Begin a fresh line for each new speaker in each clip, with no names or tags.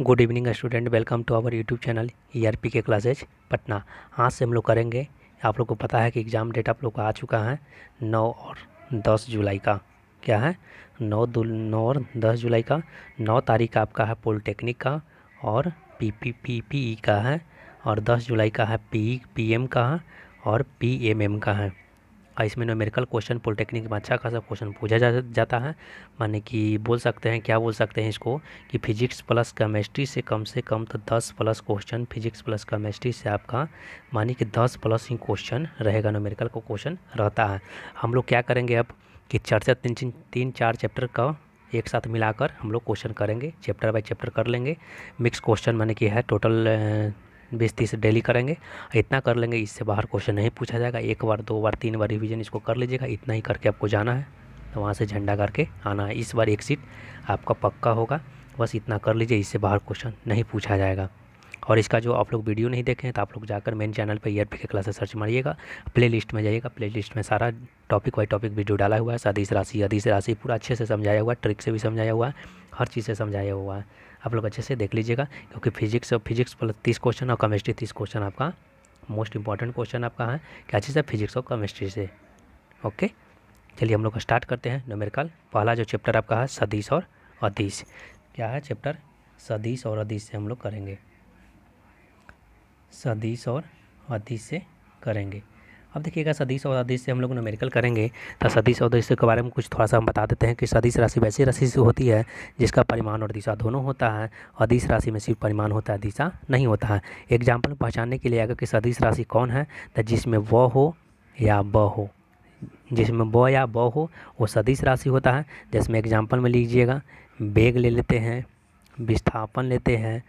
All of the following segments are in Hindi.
good evening student welcome to our YouTube channel E R P K classes Patna आज हाँ, से हम लोग करेंगे आप लोग को पता है कि एग्ज़ाम डेट आप लोग का आ चुका है नौ और दस जुलाई का क्या है नौ नौ और दस जुलाई का नौ तारीख आपका है पॉलिटेक्निक का और P P P P E का है और दस जुलाई का है पी पी एम का है और पी एम एम का है और इसमें नोमेरिकल क्वेश्चन पॉलिटेक्निक में अच्छा खासा क्वेश्चन पूछा जा, जाता है माने कि बोल सकते हैं क्या बोल सकते हैं इसको कि फिजिक्स प्लस केमिस्ट्री से कम से कम तो दस plus question physics plus chemistry से आपका माने कि दस प्लस ही क्वेश्चन रहेगा नोमेरिकल का क्वेश्चन रहता है हम लोग क्या करेंगे अब कि चर्चा तीन तीन चार चैप्टर का एक साथ मिलाकर हम लोग क्वेश्चन करेंगे चैप्टर बाय चैप्टर कर लेंगे मिक्स क्वेश्चन माने कि है टोटल बीस तीस डेली करेंगे इतना कर लेंगे इससे बाहर क्वेश्चन नहीं पूछा जाएगा एक बार दो बार तीन बार रिवीजन इसको कर लीजिएगा इतना ही करके आपको जाना है तो वहाँ से झंडा करके आना है इस बार एक सीट आपका पक्का होगा बस इतना कर लीजिए इससे बाहर क्वेश्चन नहीं पूछा जाएगा और इसका जो आप लोग वीडियो नहीं देखे हैं तो आप लोग जाकर मेन चैनल पर E R P K classes search मारिएगा प्ले लिस्ट में जाइएगा प्ले लिस्ट में सारा टॉपिक वाई टॉपिक वीडियो डाला हुआ है सदीश राशि अधीश राशि पूरा अच्छे से समझाया हुआ है ट्रिक से भी समझाया हुआ है हर चीज़ से समझाया हुआ है आप लोग अच्छे से देख लीजिएगा क्योंकि फिजिक्स और फिजिक्स प्लस तीस क्वेश्चन और केमिस्ट्री तीस क्वेश्चन आपका मोस्ट इंपॉर्टेंट क्वेश्चन आपका है क्या चीज़ है फिजिक्स और केमिस्ट्री से ओके चलिए हम लोग स्टार्ट करते हैं नोमेरिकल पहला जो चैप्टर आपका है सदीश और अधीश क्या है चैप्टर सदीश और अधीश से हम लोग करेंगे सदीश और अधीश से करेंगे अब देखिएगा सदीश और अदिश से हम लोग नमेरिकल करेंगे तो सदीश और अदिश के बारे में कुछ थोड़ा सा हम बता देते हैं कि सदीश राशि वैसी राशि होती है जिसका परिमाण और दिशा दोनों होता है अदिश राशि में सिर्फ परिमाण होता है दिशा नहीं होता है एग्जाम्पल पहचानने के लिए आएगा कि सदीश राशि कौन है तो जिसमें व हो या ब हो जिसमें ब या ब हो वो सदीश राशि होता है जिसमें एग्जाम्पल में लीजिएगा बेग ले लेते हैं विस्थापन लेते हैं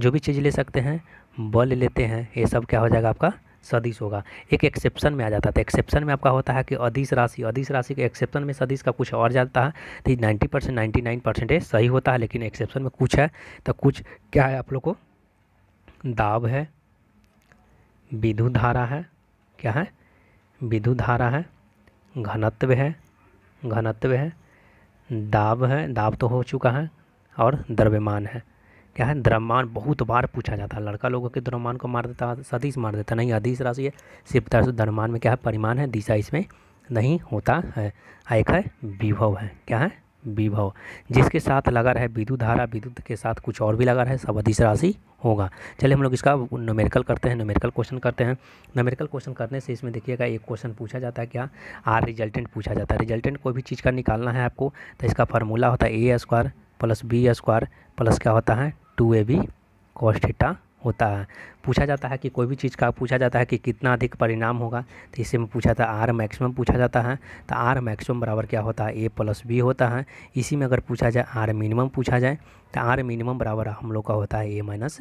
जो भी चीज़ ले सकते हैं ब ले लेते हैं ये सब क्या हो जाएगा आपका सदिश होगा एक एक्सेप्शन में आ जाता है तो एक्सेप्शन में आपका होता है कि अधिस राशि अधिस राशि के एक्सेप्शन में सदिश का कुछ और जाता है तो ninety percent ninety nine percentage सही होता है लेकिन एक्सेप्शन में कुछ है तो कुछ क्या है आप लोग को दाब है विधु धारा है क्या है विधु धारा है घनत्व है घनत्व है दाब है दाब तो हो चुका है और द्रव्यमान है क्या है द्रमान बहुत बार पूछा जाता है लड़का लोगों के द्रव्यमान को मार देता सदीश मार देता नहीं अधीश राशि है सिपता द्रव्यमान में क्या है परिमाण है दिशा इसमें नहीं होता है एक है विभव है क्या है विभव जिसके साथ लगा रहा है विद्युत धारा विद्युत के साथ कुछ और भी लगा रहा है सब अधिस राशि होगा चले हम लोग इसका नोमेरिकल करते हैं नोमेरिकल क्वेश्चन करते हैं नोमेरिकल क्वेश्चन करने से इसमें देखिएगा एक क्वेश्चन पूछा जाता है क्या आर रिजल्टेंट पूछा जाता है रिजल्टेंट कोई भी चीज़ का निकालना है आपको तो इसका फार्मूला होता है A square plus B square plus क्या होता है two A B cos theta होता है पूछा जाता है कि कोई भी चीज़ का पूछा जाता है कि कितना अधिक परिणाम होगा तो इसी में पूछा था आर मैक्सिमम पूछा जाता है तो आर मैक्सिमम बराबर क्या होता है ए प्लस बी होता है इसी में अगर पूछा जाए आर मिनिमम पूछा जाए तो आर मिनिमम बराबर हम लोग का होता है ए माइनस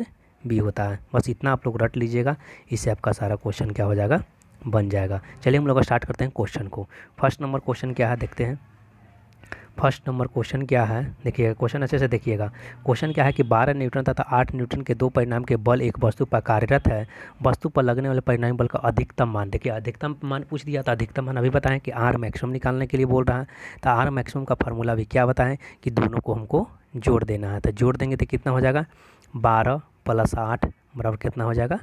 बी होता है बस इतना आप लोग रट लीजिएगा इससे आपका सारा क्वेश्चन क्या हो जाएगा बन जाएगा चलिए हम लोग स्टार्ट करते हैं क्वेश्चन को फर्स्ट नंबर क्वेश्चन क्या है देखते हैं फर्स्ट नंबर क्वेश्चन क्या है देखिएगा क्वेश्चन अच्छे से देखिएगा क्वेश्चन क्या है कि बारह न्यूटन तथा आठ न्यूटन के दो परिणाम के बल एक वस्तु पर कार्यरत है वस्तु पर लगने वाले परिणाम बल का अधिकतम मान देखिए अधिकतम मान पूछ दिया तो अधिकतम मान अभी बताएं कि आर मैक्सिमम निकालने के लिए बोल रहा है तो आर मैक्सिमम का फॉर्मूला भी क्या बताएँ कि दोनों को हमको जोड़ देना है तो जोड़ देंगे तो कितना हो जाएगा बारह प्लस आठ बराबर कितना हो जाएगा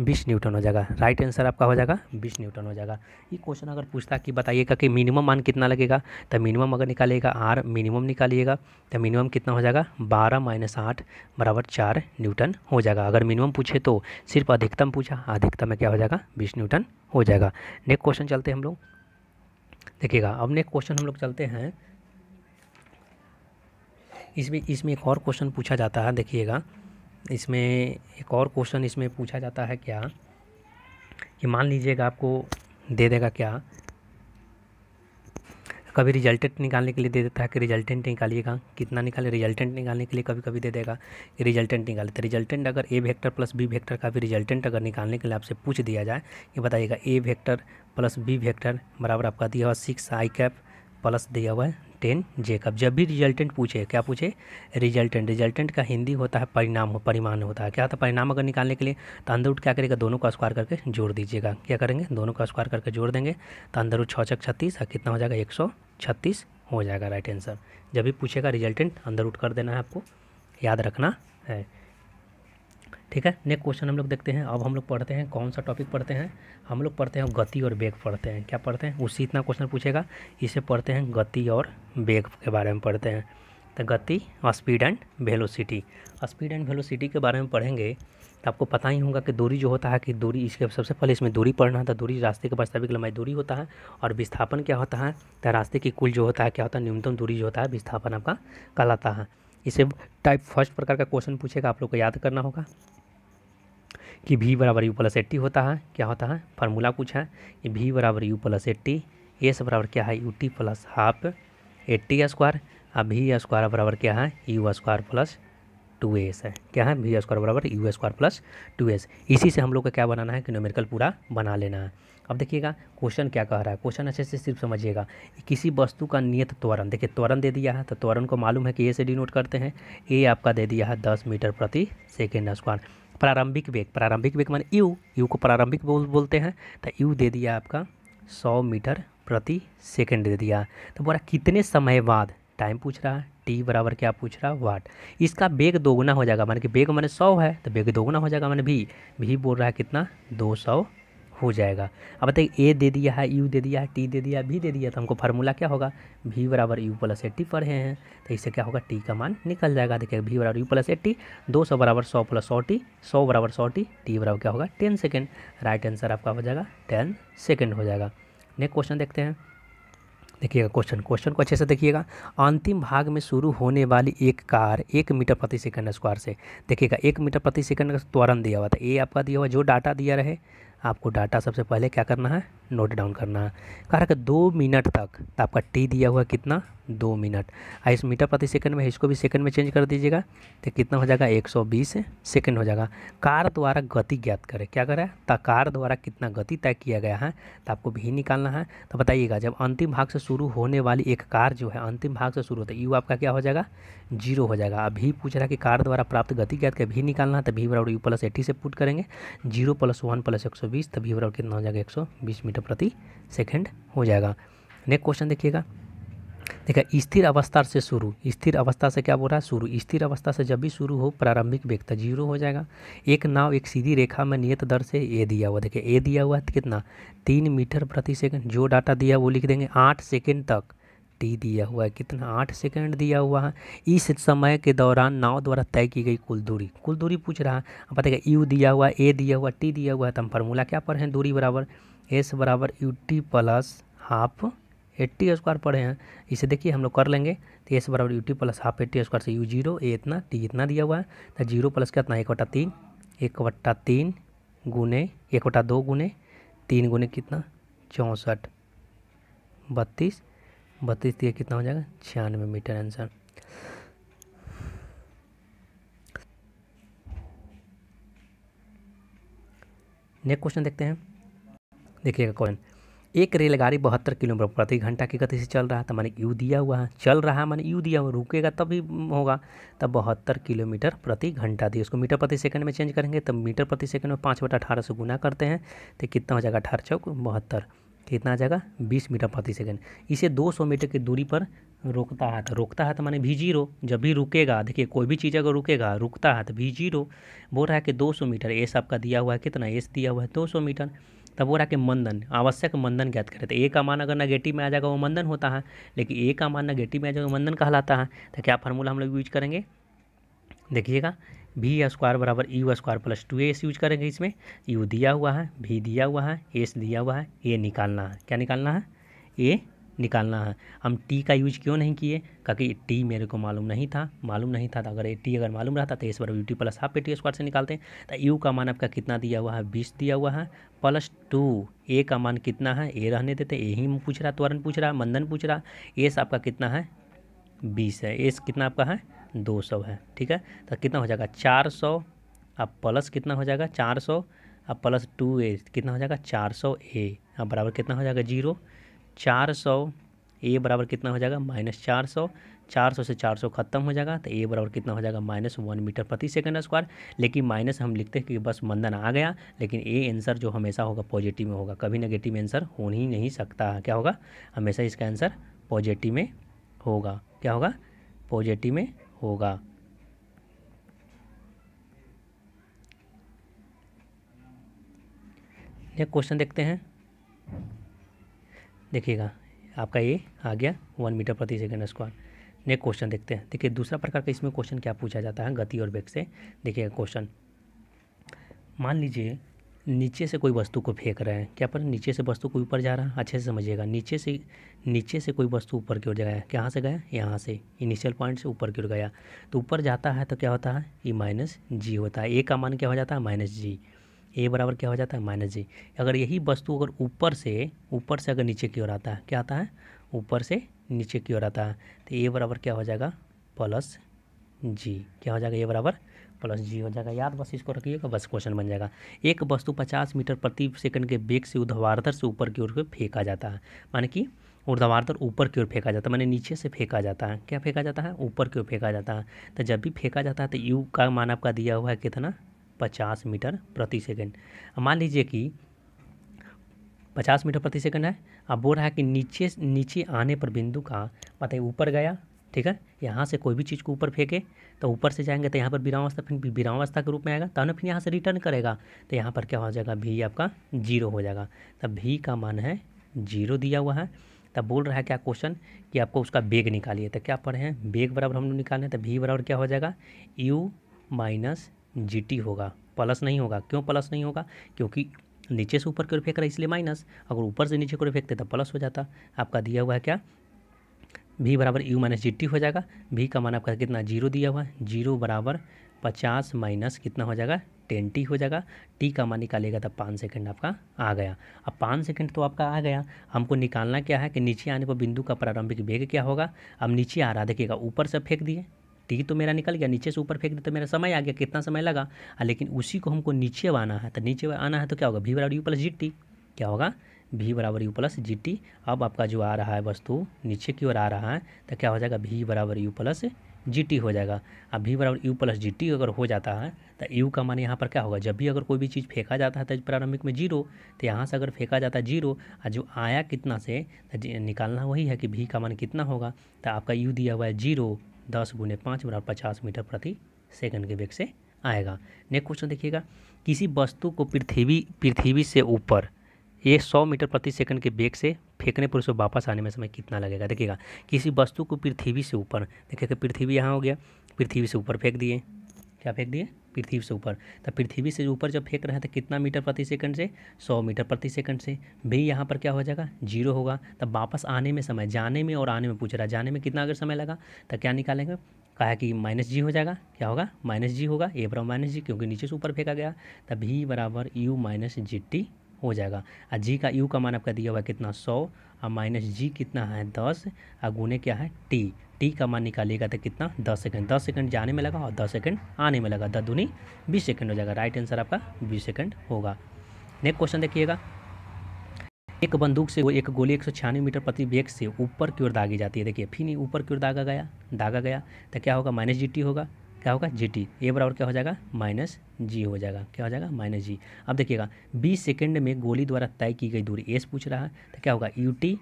बीस न्यूटन हो जाएगा राइट आंसर आपका हो जाएगा बीस न्यूटन हो जाएगा ये क्वेश्चन अगर पूछता कि बताइएगा कि मिनिमम मान कितना लगेगा तो मिनिमम अगर निकालिएगा आर मिनिमम निकालिएगा तो मिनिमम कितना हो जाएगा बारह माइनस आठ बराबर चार न्यूटन हो जाएगा अगर मिनिमम पूछे तो सिर्फ अधिकतम पूछा अधिकतम में क्या हो जाएगा बीस न्यूटन हो जाएगा नेक्स्ट क्वेश्चन चलते हैं हम लोग देखिएगा अब नेक्स्ट क्वेश्चन हम लोग चलते हैं इसमें इसमें एक और क्वेश्चन पूछा जाता है देखिएगा इसमें एक और क्वेश्चन इसमें पूछा जाता है क्या कि मान लीजिएगा आपको दे देगा क्या कभी रिजल्टेंट निकालने के लिए दे देता है कि रिजल्टेंट निकालिएगा कितना निकाले रिजल्टेंट निकालने के लिए कभी कभी दे देगा कि रिजल्टेंट निकाले तो रिजल्टेंट अगर A vector plus B vector का भी रिजल्टेंट अगर निकालने के लिए आपसे पूछ दिया जाए कि बताइएगा A vector plus B vector बराबर आपका दिया हुआ सिक्स आई कैप प्लस दिया हुआ है टेन कब जब भी रिजल्टेंट पूछे क्या पूछे रिजल्टेंट रिजल्टेंट का हिंदी होता है परिणाम हो परिमाण होता है क्या होता तो है परिणाम अगर निकालने के लिए तो अंदर उठ क्या करेगा दोनों का स्क्वायर करके जोड़ दीजिएगा क्या करेंगे दोनों का स्क्वायर करके जोड़ देंगे तो अंदर उठ छः छक छत्तीस कितना हो जाएगा एक सौ छत्तीस हो जाएगा राइट आंसर जब भी पूछेगा रिजल्टेंट अंदर उठ कर देना है आपको याद रखना है ठीक है नेक्स्ट क्वेश्चन हम लोग देखते हैं अब हम लोग पढ़ते हैं कौन सा टॉपिक पढ़ते हैं हम लोग पढ़ते हैं गति और बेग पढ़ते हैं क्या पढ़ते हैं उससे इतना क्वेश्चन पूछेगा इसे पढ़ते हैं गति और बेग के बारे में पढ़ते हैं तो गति speed and velocity speed and velocity के बारे में पढ़ेंगे तो आपको पता ही होगा कि दूरी जो होता है कि दूरी इसके सबसे पहले इसमें दूरी पढ़ना होता है दूरी रास्ते के वास्तविक लंबाई दूरी होता है और विस्थापन क्या होता है तो रास्ते की कुल जो होता है क्या होता है न्यूनतम दूरी जो होता है विस्थापन आपका कहलाता है इसे टाइप फर्स्ट प्रकार का क्वेश्चन पूछेगा आप लोग को याद करना होगा कि भी बराबर यू प्लस एट्टी होता है क्या होता है फार्मूला कुछ है कि भी बराबर यू प्लस एट्टी एस बराबर क्या है U T plus half A T square और भी स्क्वायर बराबर क्या है U square plus two S है क्या है भी स्क्वायर बराबर U square plus two S इसी से हम लोग को क्या बनाना है कि न्यूमेरिकल पूरा बना लेना है अब देखिएगा क्वेश्चन क्या कह रहा है क्वेश्चन अच्छे से सिर्फ समझिएगा किसी वस्तु का नियत त्वरण देखिए त्वरण दे दिया है तो त्वरण को मालूम है कि ए से डिनोट करते हैं ए आपका दे दिया है दस मीटर प्रति सेकेंड स्क्वायर प्रारंभिक वेग प्रारंभिक वेग मान यू यू को प्रारंभिक बोल बोलते हैं तो यू दे दिया आपका सौ मीटर प्रति सेकंड दे दिया तो बोला कितने समय बाद टाइम पूछ रहा है टी बराबर क्या पूछ रहा वाट इसका वेग दोगुना हो जाएगा मान कि वेग मैंने सौ है तो वेग दोगुना हो जाएगा मैंने भी भी बोल रहा है कितना दो सौ हो जाएगा अब बताइए ए दे दिया है यू दे दिया है टी दे दिया है भी दे दिया तो हमको फार्मूला क्या होगा भी बराबर यू प्लस एट्टी पढ़े हैं तो इससे क्या होगा टी का मान निकल जाएगा देखिए भी बराबर यू प्लस एट्टी दो सौ बराबर सौ प्लस सौ टी सौ बराबर सौ टी टी बराबर क्या होगा टेन सेकेंड राइट आंसर आपका हो जाएगा टेन सेकेंड हो जाएगा नेक्स्ट क्वेश्चन देखते हैं देखिएगा क्वेश्चन क्वेश्चन को अच्छे से देखिएगा अंतिम भाग में शुरू होने वाली एक कार एक मीटर प्रति सेकंड स्क्वायर से देखिएगा एक मीटर प्रति सेकंड का त्वरण दिया हुआ था ए आपका दिया हुआ जो डाटा दिया रहे आपको डाटा सबसे पहले क्या करना है नोट डाउन करना कह रहा है दो मिनट तक तो आपका टी दिया हुआ कितना दो मिनट आ इस मीटर प्रति सेकंड में इसको भी सेकंड में चेंज कर दीजिएगा तो कितना हो जाएगा 120 सेकंड हो जाएगा कार द्वारा गति ज्ञात करें क्या करें तो कार द्वारा कितना गति तय किया गया है तो आपको भी निकालना है तो बताइएगा जब अंतिम भाग से शुरू होने वाली एक कार जो है अंतिम भाग से शुरू होता है यू आपका क्या हो जाएगा जीरो हो जाएगा अभी पूछ रहा है कि कार द्वारा प्राप्त गति ज्ञात कर भी निकालना है तो भी बराबर यू प्लस एटी से पुट करेंगे जीरो प्लस वन प्लस एक सौ बीस तो भी बराबर कितना हो जाएगा एक सौ बीस मीटर किलोमीटर प्रति सेकंड हो जाएगा नेक्स्ट क्वेश्चन देखिएगा देखिए स्थिर अवस्था से शुरू स्थिर अवस्था से क्या बोल रहा है शुरू स्थिर अवस्था से जब भी शुरू हो प्रारंभिक वेग तो जीरो हो जाएगा एक नाव एक सीधी रेखा में नियत दर से ए दिया हुआ देखिए ए दिया हुआ है कितना तीन मीटर प्रति सेकंड जो डाटा दिया वो लिख देंगे आठ सेकंड तक टी दिया हुआ है कितना आठ सेकंड दिया हुआ है इस समय के दौरान नाव द्वारा तय की गई कुल दूरी कुल दूरी पूछ रहा है पता है यू दिया हुआ ए दिया हुआ टी दिया हुआ है तो हम फार्मूला क्या पर हैं दूरी बराबर एस बराबर U T plus half A T square पढ़े हैं इसे देखिए हम लोग कर लेंगे तो एस बराबर U T plus half A T square से यू जीरो ए इतना टी इतना दिया हुआ है तो जीरो प्लस क्या इतना एक वटा तीन एक वट्टा तीन गुने एक वटा दो गुने तीन गुने कितना चौंसठ बत्तीस बत्तीस दिया कितना हो जाएगा छियानवे मीटर आंसर नेक्स्ट क्वेश्चन देखते हैं देखिएगा क्वेश्चन एक रेलगाड़ी बहत्तर किलोमीटर प्रति घंटा की गति से चल रहा है तो मैंने यू दिया हुआ है चल रहा है मैंने यू दिया हुआ रुकेगा तभी होगा तब बहत्तर किलोमीटर प्रति घंटा दिए उसको मीटर प्रति सेकंड में चेंज करेंगे तब तो मीटर प्रति सेकंड में पाँच बटा अठारह से गुना करते हैं तो कितना हो जाएगा अठारह चौक बहत्तर कितना आ जाएगा बीस मीटर प्रति सेकंड इसे दो सौ मीटर की दूरी पर रोकता है तो रोकता है तो मैंने भी जीरो जब भी रुकेगा देखिए कोई भी चीज़ अगर रुकेगा रुकता है तो भी जीरो बोल रहा है कि दो सौ मीटर एस आपका दिया हुआ है कितना एस दिया हुआ है दो सौ मीटर तब वो रहा कि मंदन आवश्यक मंदन ज्ञात करे तो ए का मान अगर नेगेटिव में आ जाएगा वो मंदन होता है लेकिन ए का मान नेगेटिव में आ जाएगा मंदन कहलाता है तो क्या फार्मूला हम लोग यूज करेंगे देखिएगा भी स्क्वायर बराबर U square plus two S use करेंगे इसमें यू e दिया हुआ है भी दिया हुआ है एस दिया हुआ है ए निकालना है क्या निकालना है ए निकालना है हम टी का यूज क्यों नहीं किए क्योंकि टी मेरे को मालूम नहीं था मालूम नहीं था तो अगर टी अगर मालूम रहता तो इस बार U T plus half A T square से निकालते हैं तो यू का मान आपका कितना दिया हुआ है बीस दिया हुआ है प्लस टू ए का मान कितना है ए रहने देते ए ही पूछ रहा त्वरण पूछ रहा मंदन पूछ रहा एस आपका कितना है बीस है एस कितना आपका है दो सौ है ठीक है तो कितना हो जाएगा चार सौ अब प्लस कितना हो जाएगा चार सौ अब प्लस टू ए कितना हो जाएगा चार सौ ए अब बराबर कितना हो जाएगा जीरो चार सौ ए बराबर कितना हो जाएगा माइनस चार सौ चार सौ से चार सौ खत्म हो जाएगा तो ए बराबर कितना हो जाएगा माइनस वन मीटर प्रति सेकंड स्क्वायर लेकिन माइनस हम लिखते हैं कि बस मंदन आ गया लेकिन ए आंसर जो हमेशा होगा पॉजिटिव में होगा कभी नेगेटिव आंसर हो ही नहीं सकता क्या होगा हमेशा इसका आंसर पॉजिटिव में होगा क्या होगा पॉजिटिव में होगा नेक्स्ट क्वेश्चन देखते हैं देखिएगा आपका ये आ गया वन मीटर प्रति सेकेंड स्क्वायर नेक्स्ट क्वेश्चन देखते हैं देखिए दूसरा प्रकार का इसमें क्वेश्चन क्या पूछा जाता है गति और वेग से देखिएगा क्वेश्चन मान लीजिए नीचे से कोई वस्तु को फेंक रहे हैं क्या पर नीचे से वस्तु कोई ऊपर जा रहा है अच्छे से समझिएगा नीचे से नीचे से कोई वस्तु ऊपर की ओर गया कहाँ से गया यहाँ से इनिशियल पॉइंट से ऊपर की ओर गया तो ऊपर जाता है तो क्या होता है ई माइनस जी होता है ए का मान क्या हो जाता है माइनस जी ए बराबर क्या हो जाता है माइनस जी अगर यही वस्तु अगर ऊपर से ऊपर से अगर नीचे की ओर आता है क्या आता है ऊपर से नीचे की ओर आता है तो ए बराबर क्या हो जाएगा प्लस जी क्या हो जाएगा ए बराबर प्लस जी हो जाएगा याद बस इसको रखिएगा बस क्वेश्चन बन जाएगा एक वस्तु पचास मीटर प्रति सेकंड के बेग से उर्ध्वाधर से ऊपर की ओर फेंका जाता है माने कि उर्धवार्धर ऊपर की ओर फेंका जाता है माने नीचे से फेंका जाता है क्या फेंका जाता है ऊपर की ओर फेंका जाता है तो जब भी फेंका जाता है तो यू का मान आपका दिया हुआ है कितना पचास मीटर प्रति सेकंड मान लीजिए कि पचास मीटर प्रति सेकंड है अब बोल रहा है कि नीचे नीचे आने पर बिंदु का है ऊपर गया ठीक है यहाँ से कोई भी चीज़ को ऊपर फेंके तो ऊपर से जाएंगे तो यहाँ पर विरामावस्था फिर विरामावस्था के रूप में आएगा तब ना फिर यहाँ से रिटर्न करेगा तो यहाँ पर क्या हो जाएगा भी आपका जीरो हो जाएगा तब भी का मान है जीरो दिया हुआ है तब बोल रहा है क्या क्वेश्चन कि आपको उसका बेग निकालिए तो क्या पढ़े हैं बेग बराबर हम लोग निकालें तो भी बराबर क्या हो जाएगा यू माइनस जी होगा प्लस नहीं होगा क्यों प्लस नहीं होगा क्योंकि नीचे से ऊपर की ओर फेंक रहा है इसलिए माइनस अगर ऊपर से नीचे की ओर फेंकते तो प्लस हो जाता आपका दिया हुआ है क्या भी बराबर यू माइनस जी टी हो जाएगा भी का मान आपका कितना जीरो दिया हुआ है जीरो बराबर पचास माइनस कितना हो जाएगा टेन टी हो जाएगा टी का मान निकालेगा तब तो पाँच सेकंड आपका आ गया अब पाँच सेकंड तो आपका आ गया हमको निकालना क्या है कि नीचे आने पर बिंदु का प्रारंभिक वेग क्या होगा अब नीचे आ रहा देखिएगा ऊपर से फेंक दिए टी तो मेरा निकल गया नीचे से ऊपर फेंक दिया तो मेरा समय आ गया कितना समय लगा हाँ, लेकिन उसी को हमको नीचे आना है तो नीचे आना है तो क्या होगा भी बराबर यू प्लस जी टी क्या होगा भी बराबर यू प्लस जी टी अब आपका जो आ रहा है वस्तु नीचे की ओर आ रहा है तो क्या हो जाएगा भी बराबर यू प्लस जी टी हो जाएगा अब भी बराबर यू प्लस जी टी अगर हो जाता है तो यू का मान यहाँ पर क्या होगा जब भी अगर कोई भी चीज़ फेंका जाता है तो प्रारंभिक में जीरो तो यहाँ से अगर फेंका जाता है जीरो और जो आया कितना से तो निकालना वही है कि भी का मान कितना होगा तो आपका यू दिया हुआ है जीरो दस गुने पाँच बराबर पचास मीटर प्रति सेकंड के वेग से आएगा नेक्स्ट क्वेश्चन देखिएगा किसी वस्तु को पृथ्वी पृथ्वी से ऊपर ये सौ मीटर प्रति सेकंड के वेग से फेंकने पर उसे वापस आने में समय कितना लगेगा देखिएगा किसी वस्तु को पृथ्वी से ऊपर देखिएगा पृथ्वी यहाँ हो गया पृथ्वी से ऊपर फेंक दिए क्या फेंक दिए पृथ्वी से ऊपर तो पृथ्वी से ऊपर जब फेंक रहे हैं तो कितना मीटर प्रति सेकंड से सौ मीटर प्रति सेकंड से भी यहाँ पर क्या हो जाएगा जीरो होगा तब वापस आने में समय जाने में और आने में पूछ रहा है जाने में कितना अगर समय लगा तो क्या निकालेंगे कहा कि माइनस जी हो जाएगा क्या होगा माइनस जी होगा ए बराबर माइनस जी क्योंकि नीचे से ऊपर फेंका गया तब भी बराबर यू माइनस जी टी हो जाएगा और जी का यू का मान आपका दिया हुआ कितना सौ और माइनस जी कितना है दस और गुने क्या है टी टी का मान निकालिएगा तो कितना दस सेकंड दस सेकंड जाने में लगा और दस सेकंड आने में लगा दस दूनी बीस सेकंड हो जाएगा राइट आंसर आपका बीस सेकंड होगा नेक्स्ट क्वेश्चन देखिएगा एक बंदूक से वो एक गोली एक सौ मीटर प्रति वेग से ऊपर की ओर दागी जाती है देखिए फिर ऊपर की ओर दागा गया दागा गया तो क्या होगा माइनस जी होगा क्या होगा जी टी ए बराबर क्या हो जाएगा माइनस जी हो जाएगा क्या हो जाएगा माइनस जी अब देखिएगा बीस सेकेंड में गोली द्वारा तय की गई दूरी एस पूछ रहा है तो क्या होगा यू टी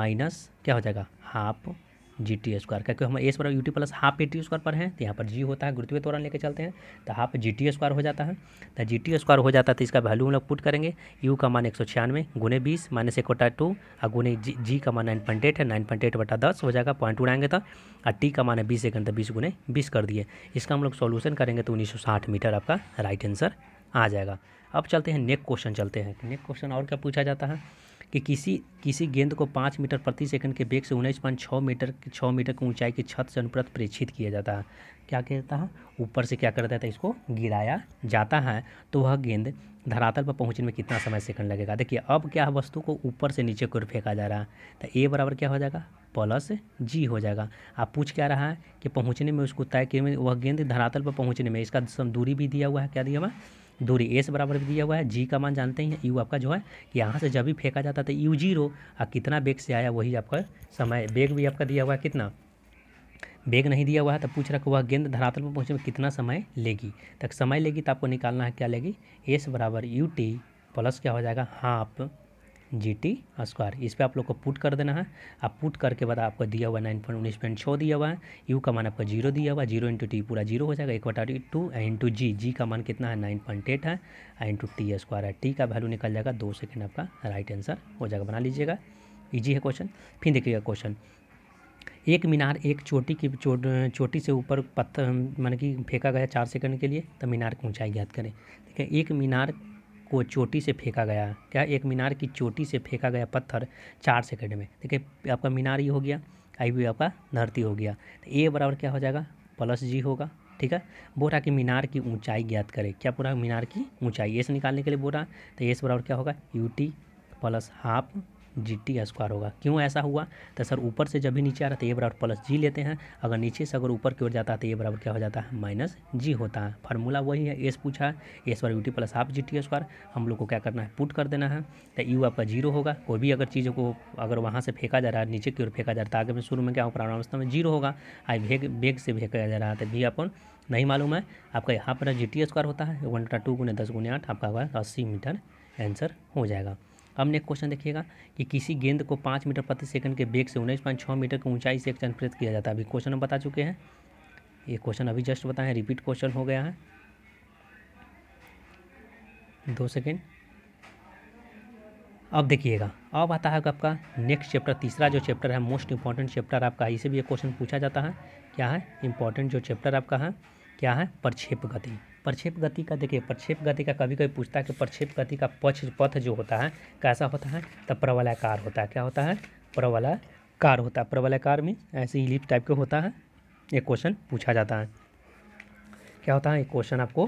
माइनस क्या हो जाएगा हाफ जी टी स्क्वायर क्योंकि हम एस बराबर U T plus half A T square पर हैं तो यहाँ पर जी होता है गुरुत्वीय त्वरण लेके चलते हैं तो हाफ जी टी स्क्वायर हो जाता है तो जी टी स्क्वायर हो जाता है तो इसका वैल्यू हम लोग पुट करेंगे यू का मान एक सौ छियानवे गुने बीस माइनस एक बटा टू और गुने जी जी का मान नाइन पॉइंट एट है नाइन पॉइंट एट बटा दस हो जाएगा पॉइंट उड़ाएंगे तो और टी का मान है बीस सेकंड तो बीस गुने बीस कर दिए इसका हम लोग सोल्यूशन करेंगे तो उन्नीस सौ साठ मीटर आपका राइट आंसर आ जाएगा अब चलते हैं नेक्स्ट क्वेश्चन चलते हैं नेक्स्ट क्वेश्चन और क्या पूछा जाता है कि किसी किसी गेंद को पाँच मीटर प्रति सेकंड के बेग से उन्नीस पॉइंट छः मीटर छः मीटर की ऊंचाई की छत से अनुप्रत प्रेक्षित किया जाता है क्या कहता जाता है ऊपर से क्या करता है इसको गिराया जाता है तो वह गेंद धरातल पर पहुंचने में कितना समय सेकंड लगेगा देखिए अब क्या वस्तु को ऊपर से नीचे की ओर फेंका जा रहा है तो ए बराबर क्या हो जाएगा प्लस जी हो जाएगा आप पूछ क्या रहा है कि पहुंचने में उसको तय किए वह गेंद धरातल पर पहुंचने में इसका दूरी भी दिया हुआ है क्या दिया हुआ दूरी एस बराबर भी दिया हुआ है जी का मान जानते हैं यू आपका जो है यहाँ से जब भी फेंका जाता था यू जीरो और कितना बेग से आया वही आपका समय बेग भी आपका दिया हुआ है कितना बेग नहीं दिया हुआ है तो पूछ रखा हुआ गेंद धरातल पर पहुँचने में कितना समय लेगी तक समय लेगी तो आपको निकालना है क्या लेगी एस बराबर यू टी प्लस क्या हो जाएगा हाफ जी टी स्क्वायर इस पर आप लोग को पुट कर देना है आप पुट करके बाद आपको दिया हुआ नाइन पॉइंट उन्नीस पॉइंट छः दिया हुआ है यू का मान आपका जीरो दिया हुआ जीरो इंटू टी पूरा जीरो हो जाएगा एक बटा टू इंटू जी जी का मान कितना है नाइन पॉइंट एट है इंटू टी स्क्वायर है टी का वैल्यू निकल जाएगा दो सेकेंड आपका राइट आंसर हो जाएगा बना लीजिएगा ईजी है क्वेश्चन फिर देखिएगा क्वेश्चन एक मीनार एक चोटी की चो, चोटी से ऊपर पत्थर मान कि फेंका गया चार सेकंड के लिए तो मीनार की ऊंचाई ज्ञात करें ठीक है एक मीनार को चोटी से फेंका गया क्या एक मीनार की चोटी से फेंका गया पत्थर चार सेकंड में देखिए आपका मीनार ये हो गया आई भी आपका धरती हो गया तो ए बराबर क्या हो जाएगा प्लस जी होगा ठीक है बोरा कि मीनार की ऊंचाई ज्ञात करें क्या पूरा मीनार की ऊंचाई एस निकालने के लिए बोरा तो एस बराबर क्या होगा U T plus half G T square होगा क्यों ऐसा हुआ तो सर ऊपर से जब भी नीचे आ रहा है ए तो बराबर प्लस जी लेते हैं अगर नीचे से अगर ऊपर की ओर जाता है तो ए बराबर क्या हो जाता है माइनस जी होता है फार्मूला वही है एस पूछा A square U T plus half G T square हम लोग को क्या करना है पुट कर देना है तो यू आपका जीरो होगा कोई भी अगर चीज़ों को अगर वहाँ से फेंका जा रहा है नीचे की ओर फेंका जा रहा है तो आगे में शुरू में क्या हो प्रारंभवस्था में जीरो होगा आई भेग बेग से फेंका जा रहा है तो भी अपन नहीं मालूम है आपका यहाँ पर जी टी स्क्वायर होता है वन टू गुने दस गुने आठ आपका होगा अस्सी मीटर आंसर हो जाएगा अब नेक्स्ट क्वेश्चन देखिएगा कि किसी गेंद को पाँच मीटर प्रति सेकंड के बेग से उन्नीस पॉइंट छः मीटर की ऊंचाई से चंद्रित किया जाता है अभी क्वेश्चन हम बता चुके हैं ये क्वेश्चन अभी जस्ट बताएं रिपीट क्वेश्चन हो गया है दो सेकेंड अब देखिएगा अब आता है आपका नेक्स्ट चैप्टर तीसरा जो चैप्टर है मोस्ट इंपॉर्टेंट चैप्टर आपका इसे भी एक क्वेश्चन पूछा जाता है क्या है इंपॉर्टेंट जो चैप्टर आपका है क्या है प्रक्षेप गति प्रक्षेप गति का देखिए प्रक्षेप गति का कभी कभी पूछता है कि प्रक्षेप गति का पक्ष पथ जो होता है कैसा होता है तो प्रबलाकार होता है क्या होता है प्रबलाकार होता है प्रबलाकार में ऐसे ही लिप टाइप के होता है ये क्वेश्चन पूछा जाता है क्या होता है ये क्वेश्चन आपको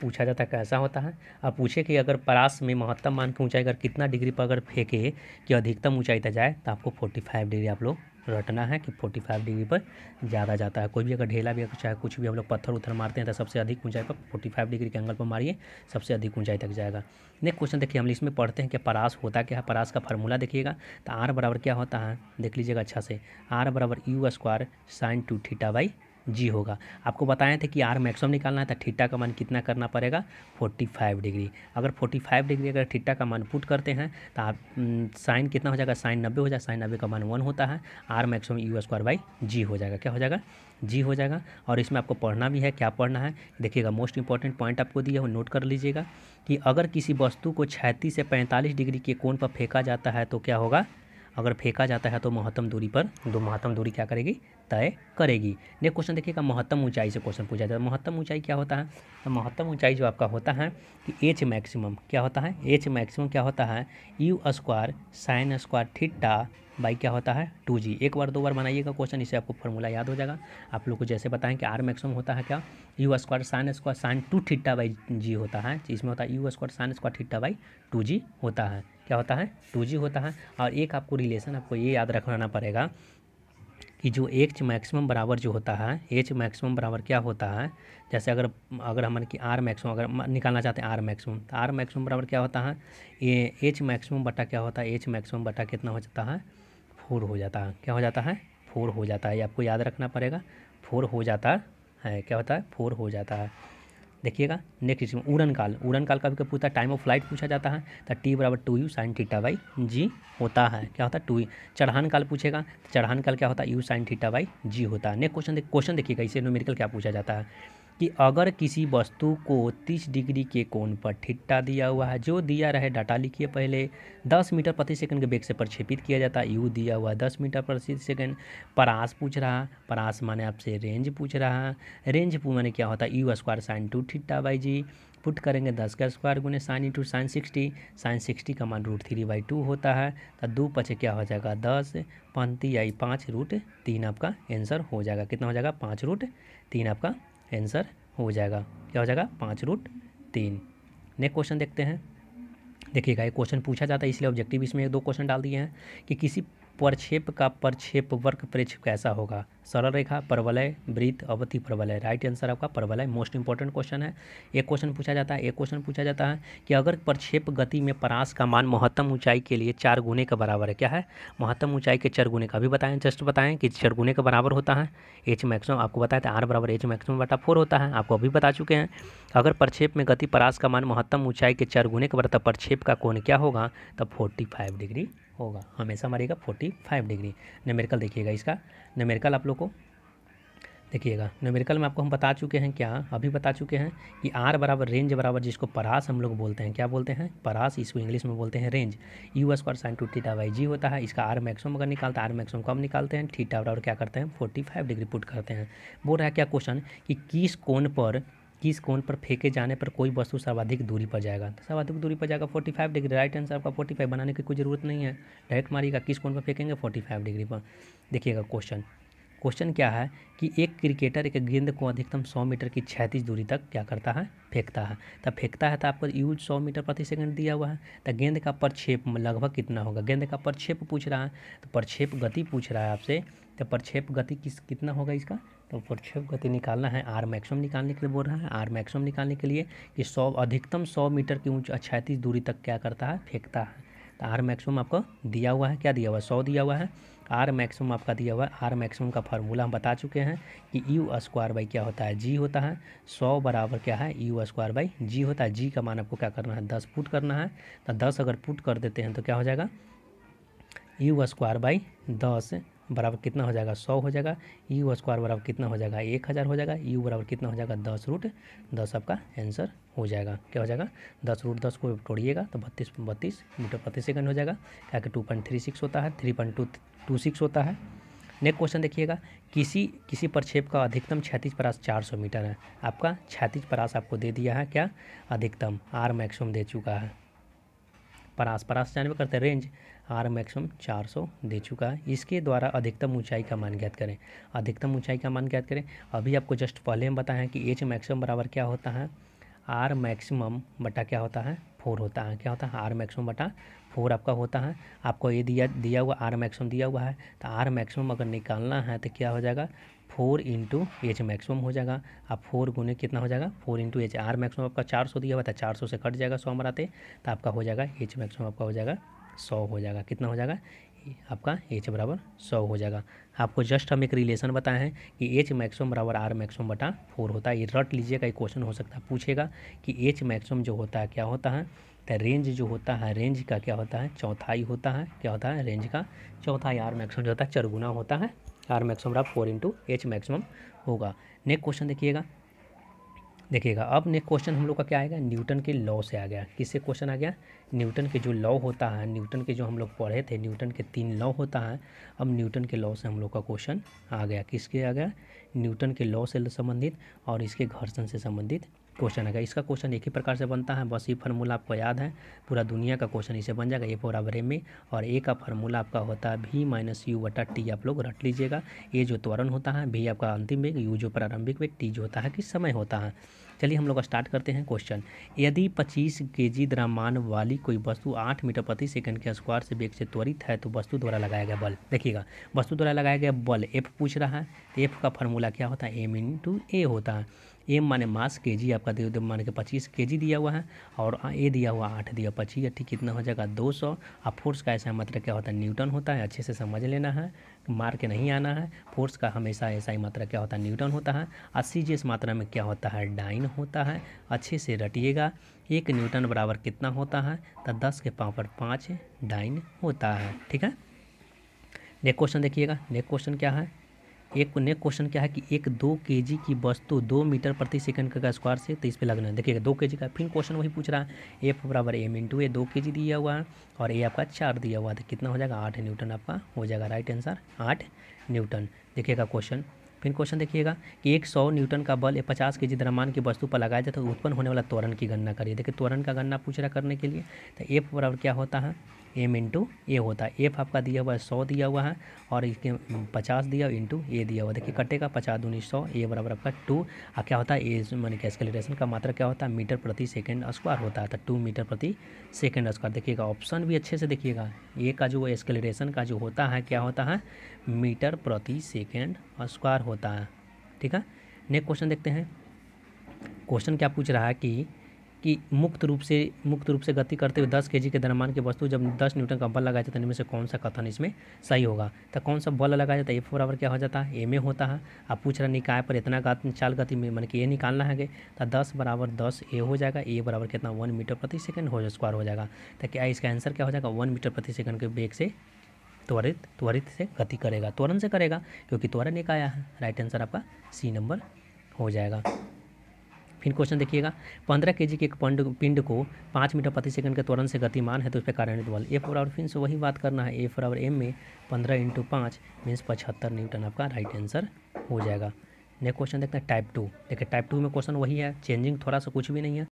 पूछा जाता है कैसा होता है अब पूछे कि अगर परास में महत्तम मान की ऊंचाई अगर कितना डिग्री पर अगर फेंके कि अधिकतम ऊंचाई तक जाए तो आपको 45 डिग्री आप लोग रटना है कि 45 डिग्री पर ज़्यादा जाता है कोई भी अगर ढेला भी अगर चाहे कुछ भी हम लोग पत्थर उत्थर मारते हैं तो सबसे अधिक ऊंचाई पर 45 डिग्री के एंगल पर मारिए सबसे अधिक ऊंचाई तक जाएगा नेक्स्ट क्वेश्चन देखिए हम इसमें पढ़ते हैं कि परास होता क्या है परास का फार्मूला देखिएगा तो आर बराबर क्या होता है देख लीजिएगा अच्छा से आर बराबर U square sine two theta by G होगा आपको बताए थे कि आर मैक्सिमम निकालना है तो ठिट्टा का मान कितना करना पड़ेगा 45 डिग्री अगर 45 डिग्री अगर ठिट्टा का मान पुट करते हैं तो आप साइन कितना हो जाएगा साइन नब्बे हो जाएगा साइन नब्बे का मान वन होता है R maximum U square by G हो जाएगा क्या हो जाएगा जी हो जाएगा और इसमें आपको पढ़ना भी है क्या पढ़ना है देखिएगा मोस्ट इंपॉर्टेंट पॉइंट आपको दिया हो नोट कर लीजिएगा कि अगर किसी वस्तु को छैंतीस से पैंतालीस डिग्री के कोण पर फेंका जाता है तो क्या होगा अगर फेंका जाता है तो महत्तम दूरी पर दो महत्तम दूरी क्या करेगी तय करेगी नेक्स्ट क्वेश्चन देखिएगा महत्तम ऊंचाई से क्वेश्चन पूछा जाता है तो महत्तम ऊंचाई क्या होता है तो महत्तम ऊंचाई जो आपका होता है कि एच मैक्सिमम क्या होता है एच मैक्सिमम क्या होता है U square sine square theta by क्या होता है टू जी एक बार दो बार बनाइएगा क्वेश्चन इसे आपको फॉर्मूला याद हो जाएगा आप लोग को जैसे बताएं कि आर मैक्सिमम होता है क्या U square sine square sine two theta by G होता है इसमें होता है U square sine square theta by two G होता है क्या होता है टू जी होता है और एक आपको रिलेशन आपको ये याद रखना पड़ेगा कि जो एच मैक्सिमम बराबर जो होता है एच मैक्सिमम बराबर क्या होता है जैसे अगर अगर हमारे कि आर मैक्सिमम अगर निकालना चाहते हैं आर मैक्सिमम तो आर मैक्सिमम बराबर क्या होता है ये एच मैक्सिमम बटा क्या होता है एच मैक्सिमम बटा कितना हो जाता है फोर हो जाता है क्या हो जाता है फोर हो जाता है ये आपको याद रखना पड़ेगा फोर हो जाता है क्या होता है फोर हो जाता है देखिएगा नेक्स्ट इसमें उड़न काल उड़न काल का भी पूछता है टाइम ऑफ फ्लाइट पूछा जाता है तो टी बराबर two U sine theta by G होता है क्या होता है टू चढ़ान काल पूछेगा तो चढ़ान काल क्या होता है U sine theta by G होता है नेक्स्ट क्वेश्चन क्वेश्चन देखिएगा इसे न्यूमेरिकल क्या पूछा जाता है कि अगर किसी वस्तु को 30 डिग्री के कोण पर ठिट्टा दिया हुआ है जो दिया रहे डाटा लिखिए पहले 10 मीटर प्रति सेकंड के बेग से प्रक्षेपित किया जाता है यू दिया हुआ 10 मीटर प्रति सेकंड परास पूछ रहा परास माने आपसे रेंज पूछ रहा रेंज माने क्या होता है U square sine two theta by G put करेंगे दस का स्क्वायर गुने sine into sine sixty sine sixty का मान रूट थ्री बाई टू होता है तो दो पचे क्या हो जाएगा दस पंती आई पाँच रूट तीन आपका आंसर हो जाएगा कितना हो जाएगा पाँच रूट तीन आपका आंसर हो जाएगा क्या हो जाएगा पाँच रूट तीन नेक्स्ट क्वेश्चन देखते हैं देखिएगा एक क्वेश्चन पूछा जाता है इसलिए ऑब्जेक्टिव इसमें एक दो क्वेश्चन डाल दिए हैं कि किसी प्रक्षेप का प्रक्षेप वर्क प्रक्षेप कैसा होगा सरल रेखा परवलय वृत्त अवधि प्रवलय राइट आंसर आपका परवलय मोस्ट इंपॉर्टेंट क्वेश्चन है एक क्वेश्चन पूछा जाता है एक क्वेश्चन पूछा जाता है कि अगर प्रक्षेप गति में परास का मान महत्तम ऊंचाई के लिए चार गुने के बराबर है क्या है महत्तम ऊंचाई के चार गुने का अभी बताएं जस्ट बताएं कि चार गुने के बराबर होता है एच मैक्सिमम आपको बताया था आर बराबर एच मैक्सिमम बटा फोर होता है आपको अभी बता चुके हैं अगर प्रक्षेप में गति परास का मान महत्तम ऊंचाई के चार गुने का बराबर प्रक्षेप का कोण क्या होगा तो फोर्टी डिग्री होगा हमेशा मरेगा फोर्टी फाइव डिग्री नमेरिकल देखिएगा इसका नमेरिकल आप लोग को देखिएगा नमेरिकल में आपको हम बता चुके हैं क्या अभी बता चुके हैं कि आर बराबर रेंज बराबर जिसको परास हम लोग बोलते हैं क्या बोलते हैं परास इसको इंग्लिश में बोलते हैं range U square sine two theta by G होता है इसका आर मैक्सिमम अगर निकालते हैं आर मैक्सिमम कम निकालते हैं ठीटा बराबर क्या करते हैं फोर्टी फाइव डिग्री पुट करते हैं बोल रहा है क्या क्वेश्चन कि किस कोण पर किस कोण पर फेंके जाने पर कोई वस्तु सर्वाधिक दूरी पर जाएगा तो सर्वाधिक दूरी पर जाएगा 45 डिग्री राइट आंसर आपका 45 बनाने की कोई ज़रूरत नहीं है डायरेक्ट मारिएगा किस कोण पर फेंकेंगे 45 डिग्री पर देखिएगा क्वेश्चन क्वेश्चन क्या है कि एक क्रिकेटर एक गेंद को अधिकतम 100 मीटर की छैतीस दूरी तक क्या करता है फेंकता है तब तो फेंकता है तो आपको यूज 100 मीटर प्रति सेकंड दिया हुआ है तो गेंद का प्रक्षेप लगभग कितना होगा गेंद का प्रक्षेप पूछ रहा है तो प्रक्षेप गति पूछ रहा है आपसे तो प्रक्षेप गति किस कितना होगा इसका तो प्रक्षेप गति निकालना है आर मैक्सिमम निकालने के लिए बोल रहा है आर मैक्सिमम निकालने के लिए कि सौ अधिकतम सौ मीटर की ऊँच अच्छाती दूरी तक क्या करता है फेंकता है तो आर मैक्सिमम आपको दिया हुआ है क्या दिया हुआ है सौ दिया हुआ है आर मैक्सिमम आपका दिया हुआ है आर मैक्सिमम का फार्मूला हम बता चुके हैं कि यू स्क्वायर बाई क्या होता है जी होता है सौ बराबर क्या है यू स्क्वायर बाई जी होता है जी का मान आपको क्या करना है दस पुट करना है तो दस अगर पुट कर देते हैं तो क्या हो जाएगा यू स्क्वायर बाई दस बराबर कितना हो जाएगा सौ हो जाएगा यू स्क्वायर बराबर कितना हो जाएगा एक हज़ार हो जाएगा यू बराबर कितना हो जाएगा दस रूट दस आपका आंसर हो जाएगा क्या हो जाएगा दस रूट दस को तोड़िएगा तो बत्तीस बत्तीस मीटर प्रति सेकंड हो जाएगा क्या कि टू पॉइंट थ्री सिक्स होता है three point two two six होता है नेक्स्ट क्वेश्चन देखिएगा किसी किसी प्रक्षेप का अधिकतम छैंतीस परास चार सौ मीटर है आपका छैंतीस परास आपको दे दिया है क्या अधिकतम आर मैक्सिमम दे चुका है परास परास जानवे करते रेंज आर मैक्सिमम 400 दे चुका है इसके द्वारा अधिकतम ऊंचाई का मान ज्ञात करें अधिकतम ऊंचाई का मान ज्ञात करें अभी आपको जस्ट पहले हम बताएं कि एच मैक्सिमम बराबर क्या होता है आर मैक्सिमम बटा क्या होता है फोर होता है क्या होता है आर मैक्सिमम बटा फोर आपका होता है आपको ये दिया दिया हुआ आर मैक्सिमम दिया हुआ है तो आर मैक्सिमम अगर निकालना है तो क्या हो जाएगा फोर इंटू एच मैक्सिमम हो जाएगा आप फोर गुने कितना हो जाएगा four into H R maximum आपका चार सौ दिया हुआ था चार सौ से कट जाएगा सौ मराते तो आपका हो जाएगा एच मैक्सिमम आपका हो जाएगा सौ हो जाएगा कितना हो जाएगा आपका एच बराबर सौ हो जाएगा आपको जस्ट हम एक रिलेशन बताए हैं कि एच मैक्सिमम बराबर आर मैक्सिमम बटा फोर होता है ये रट लीजिएगा एक क्वेश्चन हो सकता है पूछेगा कि एच मैक्सिमम जो होता है क्या होता है तो रेंज जो होता है रेंज का क्या होता है चौथाई होता है क्या होता है रेंज का चौथाई आर मैक्सिमम जो होता है चरगुना होता है आर मैक्सिमम बराबर फोर इंटू एच मैक्सिमम होगा नेक्स्ट क्वेश्चन देखिएगा देखिएगा अब नेक्स्ट क्वेश्चन हम लोग का क्या आएगा न्यूटन के लॉ से आ गया किससे क्वेश्चन आ गया न्यूटन के जो लॉ होता है न्यूटन के जो हम लोग पढ़े थे न्यूटन के तीन लॉ होता है अब न्यूटन के लॉ से हम लोग का क्वेश्चन आ गया किसके आ गया न्यूटन के लॉ से संबंधित और इसके घर्षण से संबंधित क्वेश्चन है इसका क्वेश्चन एक ही प्रकार से बनता है बस ये फार्मूला आपको याद है पूरा दुनिया का क्वेश्चन इसे बन जाएगा ये बराबर एम ए और ए का फार्मूला आपका होता है भी माइनस यू वटा टी आप लोग रट लीजिएगा ए जो त्वरण होता है भी आपका अंतिम वेग यू जो प्रारंभिक वेग टी जो होता है कि समय होता है चलिए हम लोग स्टार्ट करते हैं क्वेश्चन यदि पच्चीस के जी वाली कोई वस्तु आठ मीटर प्रति सेकंड के स्क्वायर से वेग से त्वरित है तो वस्तु द्वारा लगाया गया बल देखिएगा वस्तु द्वारा लगाया गया बल एफ पूछ रहा है एफ का फार्मूला क्या होता है एम इन ए होता है एम माने मास के जी आपका दे माने के पच्चीस के जी दिया हुआ है और ए दिया हुआ आठ दिया पच्चीस ठीक कितना हो जाएगा दो सौ और फोर्स का ऐसा मात्रा क्या होता है न्यूटन होता है अच्छे से समझ लेना है मार के नहीं आना है फोर्स का हमेशा ऐसा ही मात्रा क्या होता है न्यूटन होता है अस्सी जिस मात्रा में क्या होता है डाइन होता है अच्छे से रटिएगा एक न्यूटन बराबर कितना होता है तो दस के पाँव पर पाँच डाइन होता है ठीक है नेक्स्ट क्वेश्चन देखिएगा नेक्स्ट क्वेश्चन क्या है एक नेक्स्ट क्वेश्चन क्या है कि एक दो के जी की वस्तु दो मीटर प्रति सेकंड का स्क्वायर से तो इस पर लगना है देखिएगा दो के जी का फिर क्वेश्चन वही पूछ रहा है एफ बराबर एम इंटू ए दो के जी दिया हुआ है और ए आपका चार दिया हुआ तो कितना हो जाएगा आठ न्यूटन आपका हो जाएगा राइट आंसर आठ न्यूटन देखिएगा क्वेश्चन फिर क्वेश्चन देखिएगा कि एक सौ न्यूटन का बल पचास के जी द्रमान की वस्तु पर लगाया जाए तो उत्पन्न होने वाला त्वरण की गणना करिए देखिए त्वरण का गणना पूछ रहा करने के लिए तो एफ बराबर क्या होता है एम इंटू ए होता है एफ आपका दिया हुआ है सौ दिया हुआ है और इसके पचास दिया इंटू ए दिया हुआ देखिए कटेगा पचास दूनी सौ ए बराबर आपका टू और क्या होता है ए मैंने कि का मात्रा क्या होता है मीटर प्रति सेकेंड स्क्वायर होता है तो टू मीटर प्रति सेकेंड स्क्वायर देखिएगा ऑप्शन भी अच्छे से देखिएगा ए का जो एक्सकलेशन का जो होता है क्या होता है मीटर प्रति सेकेंड स्क्वायर होता है ठीक है नेक्स्ट क्वेश्चन देखते हैं क्वेश्चन क्या पूछ रहा है कि कि मुक्त रूप से मुक्त रूप से गति करते हुए 10 के के द्रव्यमान की वस्तु जब 10 न्यूटन का बल लगाया जाता है तो इनमें से कौन सा कथन इसमें सही होगा तो कौन सा बल लगाया जाता है ए फोर आवर क्या हो जाता है ए में होता है आप पूछ रहे निकाय पर इतना चाल गति में मतलब मन कि ए निकालना है तो दस बराबर दस ए हो जाएगा ए बराबर कितना वन मीटर प्रति सेकंड हो स्क्वायर हो जाएगा तो क्या इसका आंसर क्या हो जाएगा वन मीटर प्रति सेकंड के बेग से त्वरित त्वरित से गति करेगा त्वरण से करेगा क्योंकि त्वरण एक आया है राइट आंसर आपका सी नंबर हो जाएगा फिर क्वेश्चन देखिएगा पंद्रह के जी के एक पंड पिंड को पाँच मीटर प्रति सेकंड के त्वरण से गतिमान है तो उस पर कार्यान्वित बल ए फोर फिर से वही बात करना है ए फोर एम में पंद्रह इंटू पाँच मीन्स पचहत्तर न्यूटन आपका राइट आंसर हो जाएगा नेक्स्ट क्वेश्चन देखते हैं टाइप टू देखिए टाइप टू में क्वेश्चन वही है चेंजिंग थोड़ा सा कुछ भी नहीं है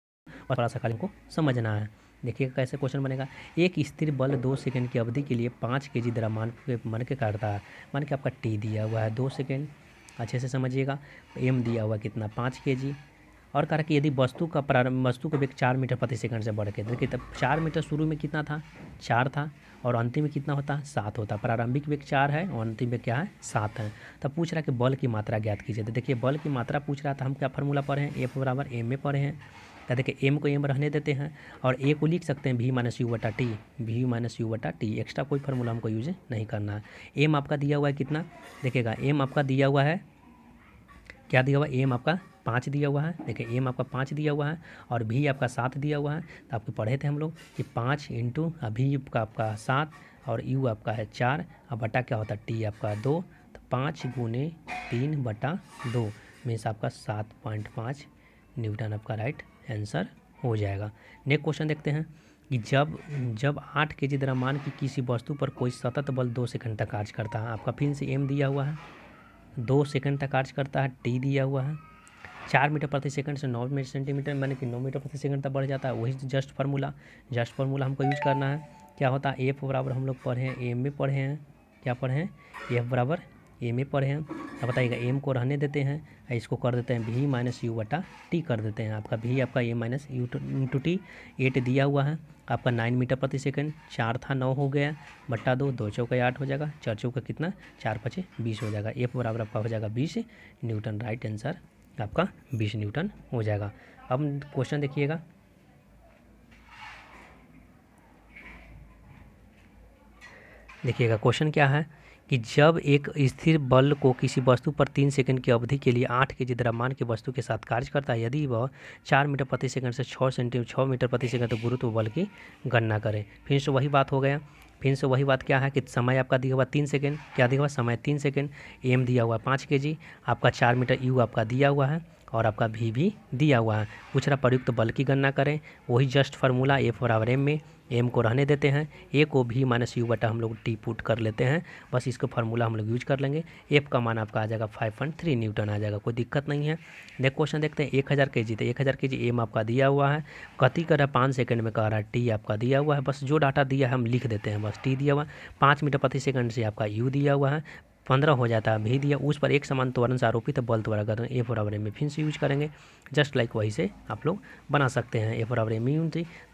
और थोड़ा सा खाली को समझना है देखिएगा कैसे क्वेश्चन बनेगा एक स्थिर बल दो सेकंड की अवधि के लिए पाँच के जी द्रव्यमान मन के करता है मान के आपका टी दिया हुआ है दो सेकंड अच्छे से समझिएगा एम दिया हुआ कितना पाँच के जी और कह रहा कि यदि वस्तु का प्रारंभ वस्तु का वेग चार मीटर प्रति सेकंड से बढ़ के देखिए तब चार मीटर शुरू में कितना था चार था और अंतिम में कितना होता सात होता प्रारंभिक वेग चार है और अंतिम वेग क्या है सात है तब पूछ रहा कि बल की मात्रा ज्ञात कीजिए तो देखिए बल की मात्रा पूछ रहा था हम क्या फार्मूला पढ़े हैं एफ बराबर एम ए पढ़े हैं तो देखिए एम को एम रहने देते हैं और ए को लिख सकते हैं भी माइनस यू वटा टी भी माइनस यू वटा टी एक्स्ट्रा कोई फार्मूला हमको यूज नहीं करना है एम आपका दिया हुआ है कितना देखिएगा एम आपका दिया हुआ है क्या दिया हुआ एम आपका पाँच दिया हुआ है देखिए एम आपका पाँच दिया हुआ है और भी आपका सात दिया हुआ है तो आपको पढ़े थे हम लोग कि पाँच इंटू अभी का आपका सात और यू आपका है चार और बटा क्या होता है टी आपका दो तो पाँच गुने तीन बटा दो मीन्स आपका सात पॉइंट पाँच न्यूटन आपका राइट आंसर हो जाएगा नेक्स्ट क्वेश्चन देखते हैं कि जब जब आठ के जी द्रव्यमान की किसी वस्तु पर कोई सतत बल दो सेकंड तक कार्य करता है आपका फिर से एम दिया हुआ है दो सेकंड तक कार्य करता है टी दिया हुआ है चार मीटर प्रति सेकंड से नौ मीटर सेंटीमीटर मैंने कि नौ मीटर प्रति सेकंड तक बढ़ जाता है वही जस्ट फार्मूला जस्ट फार्मूला हमको यूज करना है क्या होता है एफ बराबर हम लोग पढ़े हैं एम में पढ़े हैं क्या पढ़े हैं एफ बराबर एम ए पढ़े हैं अब बताइएगा एम को रहने देते हैं इसको कर देते हैं भी माइनस यू बटा टी कर देते हैं आपका भी आपका A minus U two T एट दिया हुआ है आपका नाइन मीटर प्रति सेकंड चार था नौ हो गया बट्टा दो दो चौका आठ हो जाएगा चार चौका कितना चार पचे बीस हो जाएगा एफ बराबर आपका हो जाएगा बीस न्यूटन राइट आंसर आपका बीस न्यूटन हो जाएगा अब क्वेश्चन देखिएगा देखिएगा क्वेश्चन क्या है कि जब एक स्थिर बल को किसी वस्तु पर तीन सेकंड की अवधि के लिए आठ के जी द्रव्यमान की वस्तु के साथ कार्य करता है यदि वह चार मीटर प्रति सेकंड से छः सेंटीमीटर छः मीटर प्रति सेकंड तो गुरुत्व बल की गणना करें फिर से वही बात हो गया फिर से वही बात क्या है कि समय आपका दिया हुआ तीन सेकेंड क्या दिया हुआ समय तीन सेकेंड एम दिया हुआ है पाँच के जी आपका चार मीटर यू आपका दिया हुआ है और आपका भी भी दिया हुआ है पूछ रहा प्रयुक्त बल की गणना करें वही जस्ट फार्मूला एफ बराबर एम में एम को रहने देते हैं ए को भी माइनस यू बटा हम लोग टी पुट कर लेते हैं बस इसको फार्मूला हम लोग यूज कर लेंगे एफ का मान आपका आ जाएगा फाइव पॉइंट थ्री न्यूटन आ जाएगा कोई दिक्कत नहीं है नेक्स्ट क्वेश्चन देखते हैं एक हज़ार के जी तो एक हज़ार के जी एम आपका दिया हुआ है कति कर रहा है पाँच सेकंड में कह रहा है टी आपका दिया हुआ है बस जो डाटा दिया है हम लिख देते हैं बस टी दिया हुआ है पाँच मीटर प्रति सेकंड से आपका यू दिया हुआ है पंद्रह हो जाता है भेद या उस पर एक समान त्वरण से आरोपित है बल द्वारा गर्दन ए फोर आवर एम फिर से यूज करेंगे जस्ट लाइक वही से आप लोग बना सकते हैं A four our M U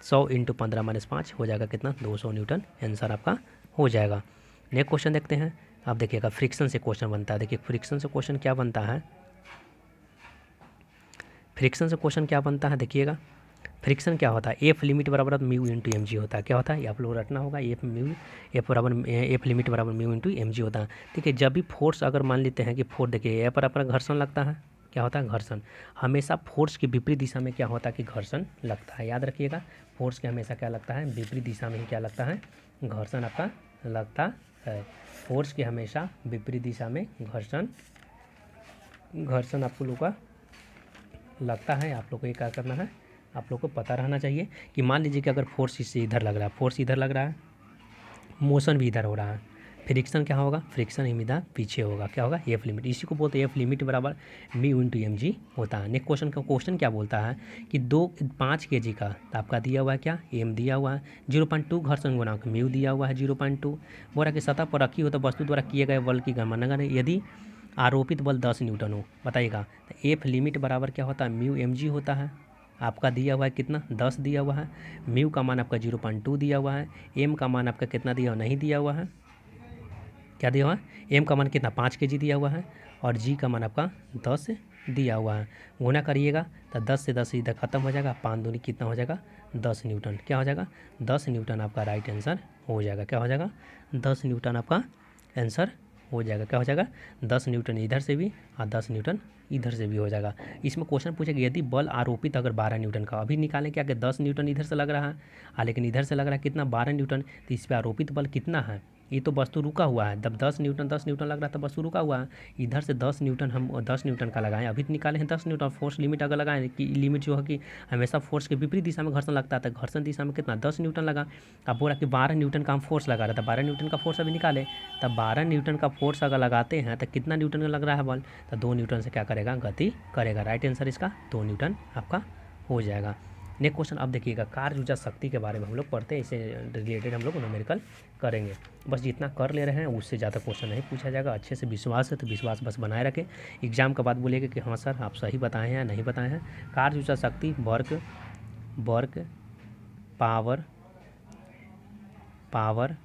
सौ इंटू पंद्रह माइनस पाँच हो जाएगा कितना दो सौ न्यूटन आंसर आपका हो जाएगा नेक्स्ट क्वेश्चन देखते हैं आप देखिएगा फ्रिक्शन से क्वेश्चन बनता है देखिए फ्रिक्शन से क्वेश्चन क्या बनता है फ्रिक्शन से क्वेश्चन क्या बनता है देखिएगा फ्रिक्शन क्या होता है एफ लिमिट बराबर म्यू इंटू एम जी होता है क्या होता है आप लोग रटना होगा एफ म्यू एफ बराबर एफ लिमिट बराबर म्यू इंटू एम जी होता है देखिए जब भी फोर्स अगर मान लेते हैं कि फोर्स देखिए यहाँ पर अपना घर्षण लगता है क्या होता है घर्षण हमेशा फोर्स की विपरीत दिशा में क्या होता है कि घर्षण लगता है याद रखिएगा फोर्स के हमेशा क्या लगता है विपरीत दिशा में ही क्या लगता है घर्षण आपका लगता है फोर्स के हमेशा विपरीत दिशा में घर्षण घर्षण आप लोगों का लगता है आप लोग को ये क्या करना है आप लोग को पता रहना चाहिए कि मान लीजिए कि अगर फोर्स इससे इधर लग रहा है फोर्स इधर लग रहा है मोशन भी इधर हो रहा है फ्रिक्शन क्या होगा फ्रिक्शन इमिदा पीछे होगा क्या होगा एफ लिमिट इसी को बोलते हैं एफ लिमिट बराबर मी इन टू एम जी होता है नेक्स्ट क्वेश्चन का क्वेश्चन क्या बोलता है कि दो पाँच के जी का तो आपका दिया हुआ है क्या एम दिया हुआ है जीरो पॉइंट टू घर्षण गुणांक म्यू दिया हुआ है जीरो पॉइंट टू बोरा कि सतह पर रखी हो तो वस्तु द्वारा किए गए बल की गणना करें यदि आरोपित बल दस न्यूटन हो बताइएगा तो एफ लिमिट बराबर क्या होता है म्यू एम जी होता है आपका दिया हुआ है कितना दस दिया हुआ है म्यू का मान आपका जीरो पॉइंट टू दिया हुआ है एम का मान आपका कितना दिया हुआ नहीं दिया हुआ है क्या दिया हुआ है एम का मान कितना पाँच के जी दिया हुआ है और जी का मान आपका दस दिया हुआ है गुना करिएगा तो दस से दस सीधा खत्म हो जाएगा पाँच दूनी कितना हो जाएगा दस न्यूटन क्या हो जाएगा दस न्यूटन आपका राइट आंसर हो जाएगा क्या हो जाएगा दस न्यूटन आपका आंसर हो जाएगा क्या हो जाएगा दस न्यूटन इधर से भी और दस न्यूटन इधर से भी हो जाएगा इसमें क्वेश्चन पूछेगा यदि बल आरोपित अगर बारह न्यूटन का अभी निकालें क्या कि दस न्यूटन इधर से लग रहा है हाँ, लेकिन इधर से लग रहा है कितना बारह न्यूटन तो इस पर आरोपित बल कितना है ये तो वस्तु रुका हुआ है जब दस न्यूटन दस न्यूटन लग रहा था वस्तु रुका हुआ है इधर से दस न्यूटन हम दस न्यूटन का लगाएं अभी तो निकाले हैं दस न्यूटन फोर्स लिमिट अगर लगाएं कि लिमिट जो है कि हमेशा फोर्स के विपरीत दिशा में घर्षण लगता था घर्षण दिशा में कितना दस न्यूटन लगा अब बोला कि बारह न्यूटन का हम फोर्स लगा रहा था तो बारह न्यूटन का फोर्स अभी निकाले तब तो बारह न्यूटन का फोर्स अगर लगाते हैं तो कितना न्यूटन का लग रहा है बल तो दो न्यूटन से क्या करेगा गति करेगा राइट आंसर इसका दो न्यूटन आपका हो जाएगा नेक्स्ट क्वेश्चन आप देखिएगा कार्य ऊर्जा शक्ति के बारे में हम लोग पढ़ते हैं इसे रिलेटेड हम लोग नोमेरिकल करेंगे बस जितना कर ले रहे हैं उससे ज़्यादा क्वेश्चन नहीं पूछा जाएगा अच्छे से विश्वास है तो विश्वास बस बनाए रखें एग्जाम के बाद बोलेगा कि हाँ सर आप सही बताए हैं या नहीं बताए हैं कार्य ऊर्जा शक्ति work work power power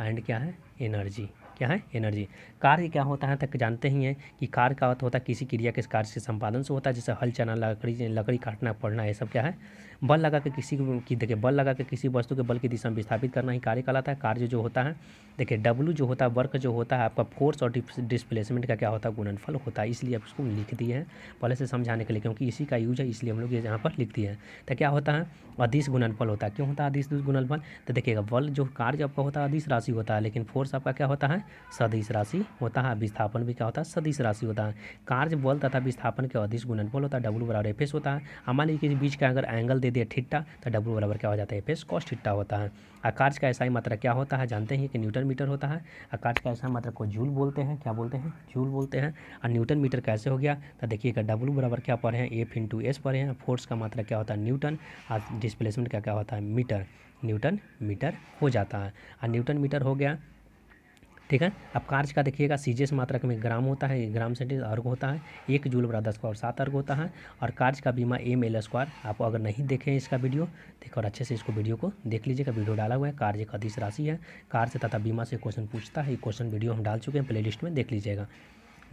and क्या है एनर्जी क्या है एनर्जी कार्य क्या होता है तक जानते ही हैं कि कार्य का होता है किसी क्रिया के कार्य से संपादन से होता है जैसे हल चना लकड़ी लकड़ी काटना पड़ना ये सब क्या है बल लगा के किसी की देखिए बल लगा के किसी वस्तु के बल की दिशा में विस्थापित करना ही कार्य कहलाता है कार्य जो होता है देखिए डब्लू जो होता है वर्क जो होता है आपका फोर्स और डिस्प्लेसमेंट का क्या होता है गुणनफल होता है इसलिए आप उसको लिख दिए हैं पहले से समझाने के लिए क्योंकि इसी का यूज है इसलिए हम लोग ये यहाँ पर लिख दिए हैं तो क्या होता है अधिस गुणनफल होता है क्यों होता है अधिस गुणनफल तो देखिएगा बल जो कार्य आपका होता है अधिस राशि होता है लेकिन फोर्स आपका क्या होता है सदिश राशि होता है विस्थापन भी क्या होता है सदिश राशि होता है कार्य बल तथा विस्थापन के अधिस गुणनफल होता है डब्लू बराबर एफ होता है हमारे बीच का अगर एंगल दे दिया ठिट्टा तो डब्ल्यू बराबर क्या हो जाता है एफ एस कॉस ठिट्टा होता है आकार का ऐसा ही मात्रा क्या होता है जानते हैं कि न्यूटन मीटर होता है आकार का ऐसा मात्रा को जूल बोलते हैं क्या बोलते हैं जूल बोलते हैं और न्यूटन मीटर कैसे हो गया तो देखिए देखिएगा डब्ल्यू बराबर क्या पढ़े हैं एफ इंटू एस पढ़े हैं फोर्स का मात्रा क्या होता है न्यूटन और डिस्प्लेसमेंट का क्या होता है मीटर न्यूटन मीटर हो जाता है और न्यूटन मीटर हो गया ठीक है अब कार्य का देखिएगा सीजियस मात्रक में ग्राम होता है ग्राम सेंटीज अर्घ होता है एक जूल बराबर दस स्क्वायर सात अर्घ होता है और कार्य का बीमा एम एल स्क्वायर आप अगर नहीं देखें इसका वीडियो देखो और अच्छे से इसको वीडियो को देख लीजिएगा वीडियो डाला हुआ है कार्य एक अधिस राशि है कार्य से तथा बीमा से क्वेश्चन पूछता है ये क्वेश्चन वीडियो हम डाल चुके हैं प्ले में देख लीजिएगा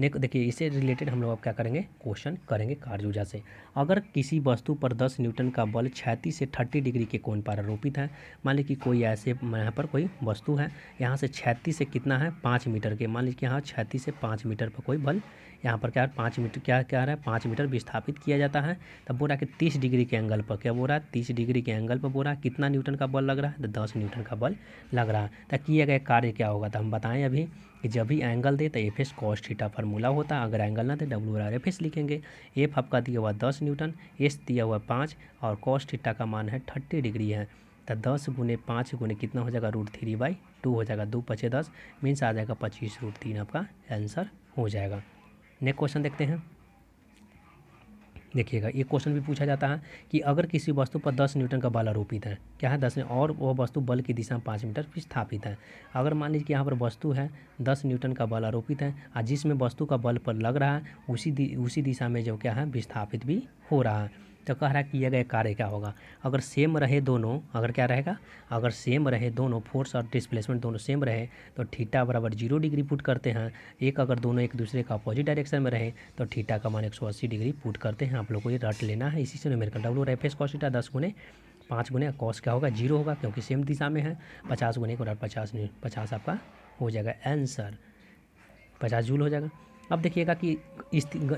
देखिए इससे रिलेटेड हम लोग अब क्या करेंगे क्वेश्चन करेंगे कार्य ऊर्जा से अगर किसी वस्तु पर दस न्यूटन का बल छैतीस से थर्टी डिग्री के कोण पर आरोपित है मान लीजिए कि कोई ऐसे यहाँ पर कोई वस्तु है यहाँ से छैतीस से कितना है पाँच मीटर के मान लीजिए यहाँ छैतीस से पाँच मीटर पर कोई बल यहाँ पर क्या है पाँच मीटर क्या क्या रहा है पाँच मीटर विस्थापित किया जाता है तब बोल रहा है कि तीस डिग्री के एंगल पर क्या बोल रहा है तीस डिग्री के एंगल पर बोल रहा है कितना न्यूटन का बल लग रहा है तो दस न्यूटन का बल लग रहा है तो किया गया कार्य क्या होगा तो हम बताएँ अभी कि जब भी एंगल दे तो F S cos theta formula होता है अगर एंगल ना दे डब्ल्यू आर एफ एस लिखेंगे एफ आपका दिया हुआ दस न्यूटन एस दिया हुआ पाँच और कॉस थीटा का मान है थर्टी डिग्री है तो दस गुने पाँच गुने कितना हो जाएगा रूट थ्री बाई टू हो जाएगा दो पचे दस मीन्स आ जाएगा पच्चीस रूट तीन आपका आंसर हो जाएगा नेक्स्ट क्वेश्चन देखते हैं देखिएगा ये क्वेश्चन भी पूछा जाता है कि अगर किसी वस्तु पर दस न्यूटन का बल आरोपित है क्या है दस और वह वस्तु बल की दिशा में पाँच मीटर विस्थापित है अगर मान लीजिए कि यहाँ पर वस्तु है दस न्यूटन का बल आरोपित है और जिसमें वस्तु का बल पर लग रहा है उसी उसी दिशा में जो क्या है विस्थापित भी हो रहा है तो कह रहा है किया गया कार्य क्या होगा अगर सेम रहे दोनों अगर क्या रहेगा अगर सेम रहे दोनों फोर्स और डिस्प्लेसमेंट दोनों सेम रहे तो ठीटा बराबर जीरो डिग्री पुट करते हैं एक अगर दोनों एक दूसरे का अपोजिट डायरेक्शन में रहे तो ठीटा का मान एक डिग्री पुट करते हैं आप लोग को ये रट लेना है इसी से का डब्लू रेफ एस कॉस्टा दस गुने पाँच गुने कॉस क्या होगा जीरो होगा क्योंकि सेम दिशा में है पचास गुने को पचास पचास आपका हो जाएगा आंसर पचास जूल हो जाएगा अब देखिएगा कि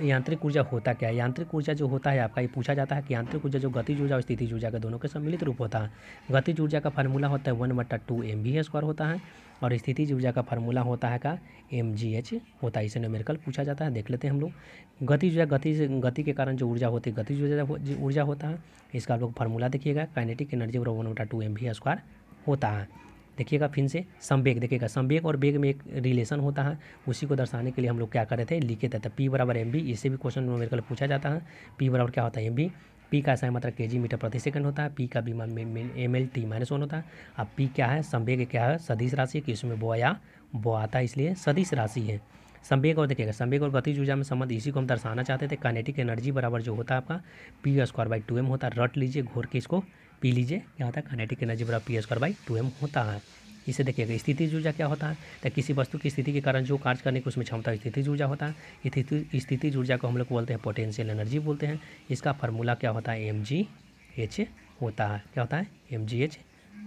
यांत्रिक ऊर्जा होता क्या है यांत्रिक ऊर्जा जो होता है आपका ये पूछा जाता है कि यांत्रिक ऊर्जा जो गतिज ऊर्जा और स्थिति ऊर्जा का दोनों के सम्मिलित रूप होता है गतिज ऊर्जा का फार्मूला होता है वन बट्टा टू एम बी स्क्वायर होता है और स्थिति ऊर्जा का फार्मूला होता है का एम जी एच होता है इसे न्यूमेरिकल पूछा जाता है देख लेते हैं हम लोग गतिज ऊर्जा गति गति के कारण जो ऊर्जा होती है गतिज ऊर्जा ऊर्जा होता है इसका आप लोग फार्मूला देखिएगा काइनेटिक एनर्जी बराबर वन बट्टा टू एम बी स्क्वायर होता है देखिएगा फिन से संवेग देखिएगा संवेग और वेग में एक रिलेशन होता है उसी को दर्शाने के लिए हम लोग क्या कर रहे थे लिखे थे पी तो बराबर एम बी इससे भी क्वेश्चन मेरे को पूछा जाता है पी बराबर क्या होता है एम बी पी का ऐसा मात्रा के जी मीटर प्रति सेकंड होता है पी का बीमा M L T minus one होता है अब पी क्या है संवेग क्या है सदिश राशि कि उसमें बो या बो आता है इसलिए सदिश राशि है संवेग और देखिएगा संवेग और गतिज ऊर्जा में संबंध इसी को हम दर्शाना चाहते थे कानेटिक एनर्जी बराबर जो होता है आपका P square by two M होता है रट लीजिए घोर के इसको पी लीजिए क्या होता है काइनेटिक एनर्जी बराबर P square by two M होता है इसे देखिएगा स्थिति ऊर्जा क्या होता है तो किसी वस्तु की स्थिति के कारण जो कार्य करने की उसमें क्षमता स्थिति ऊर्जा होता है स्थिति ऊर्जा को हम लोग बोलते हैं पोटेंशियल एनर्जी बोलते हैं इसका फार्मूला क्या होता है एम जी एच होता है क्या होता है एम जी एच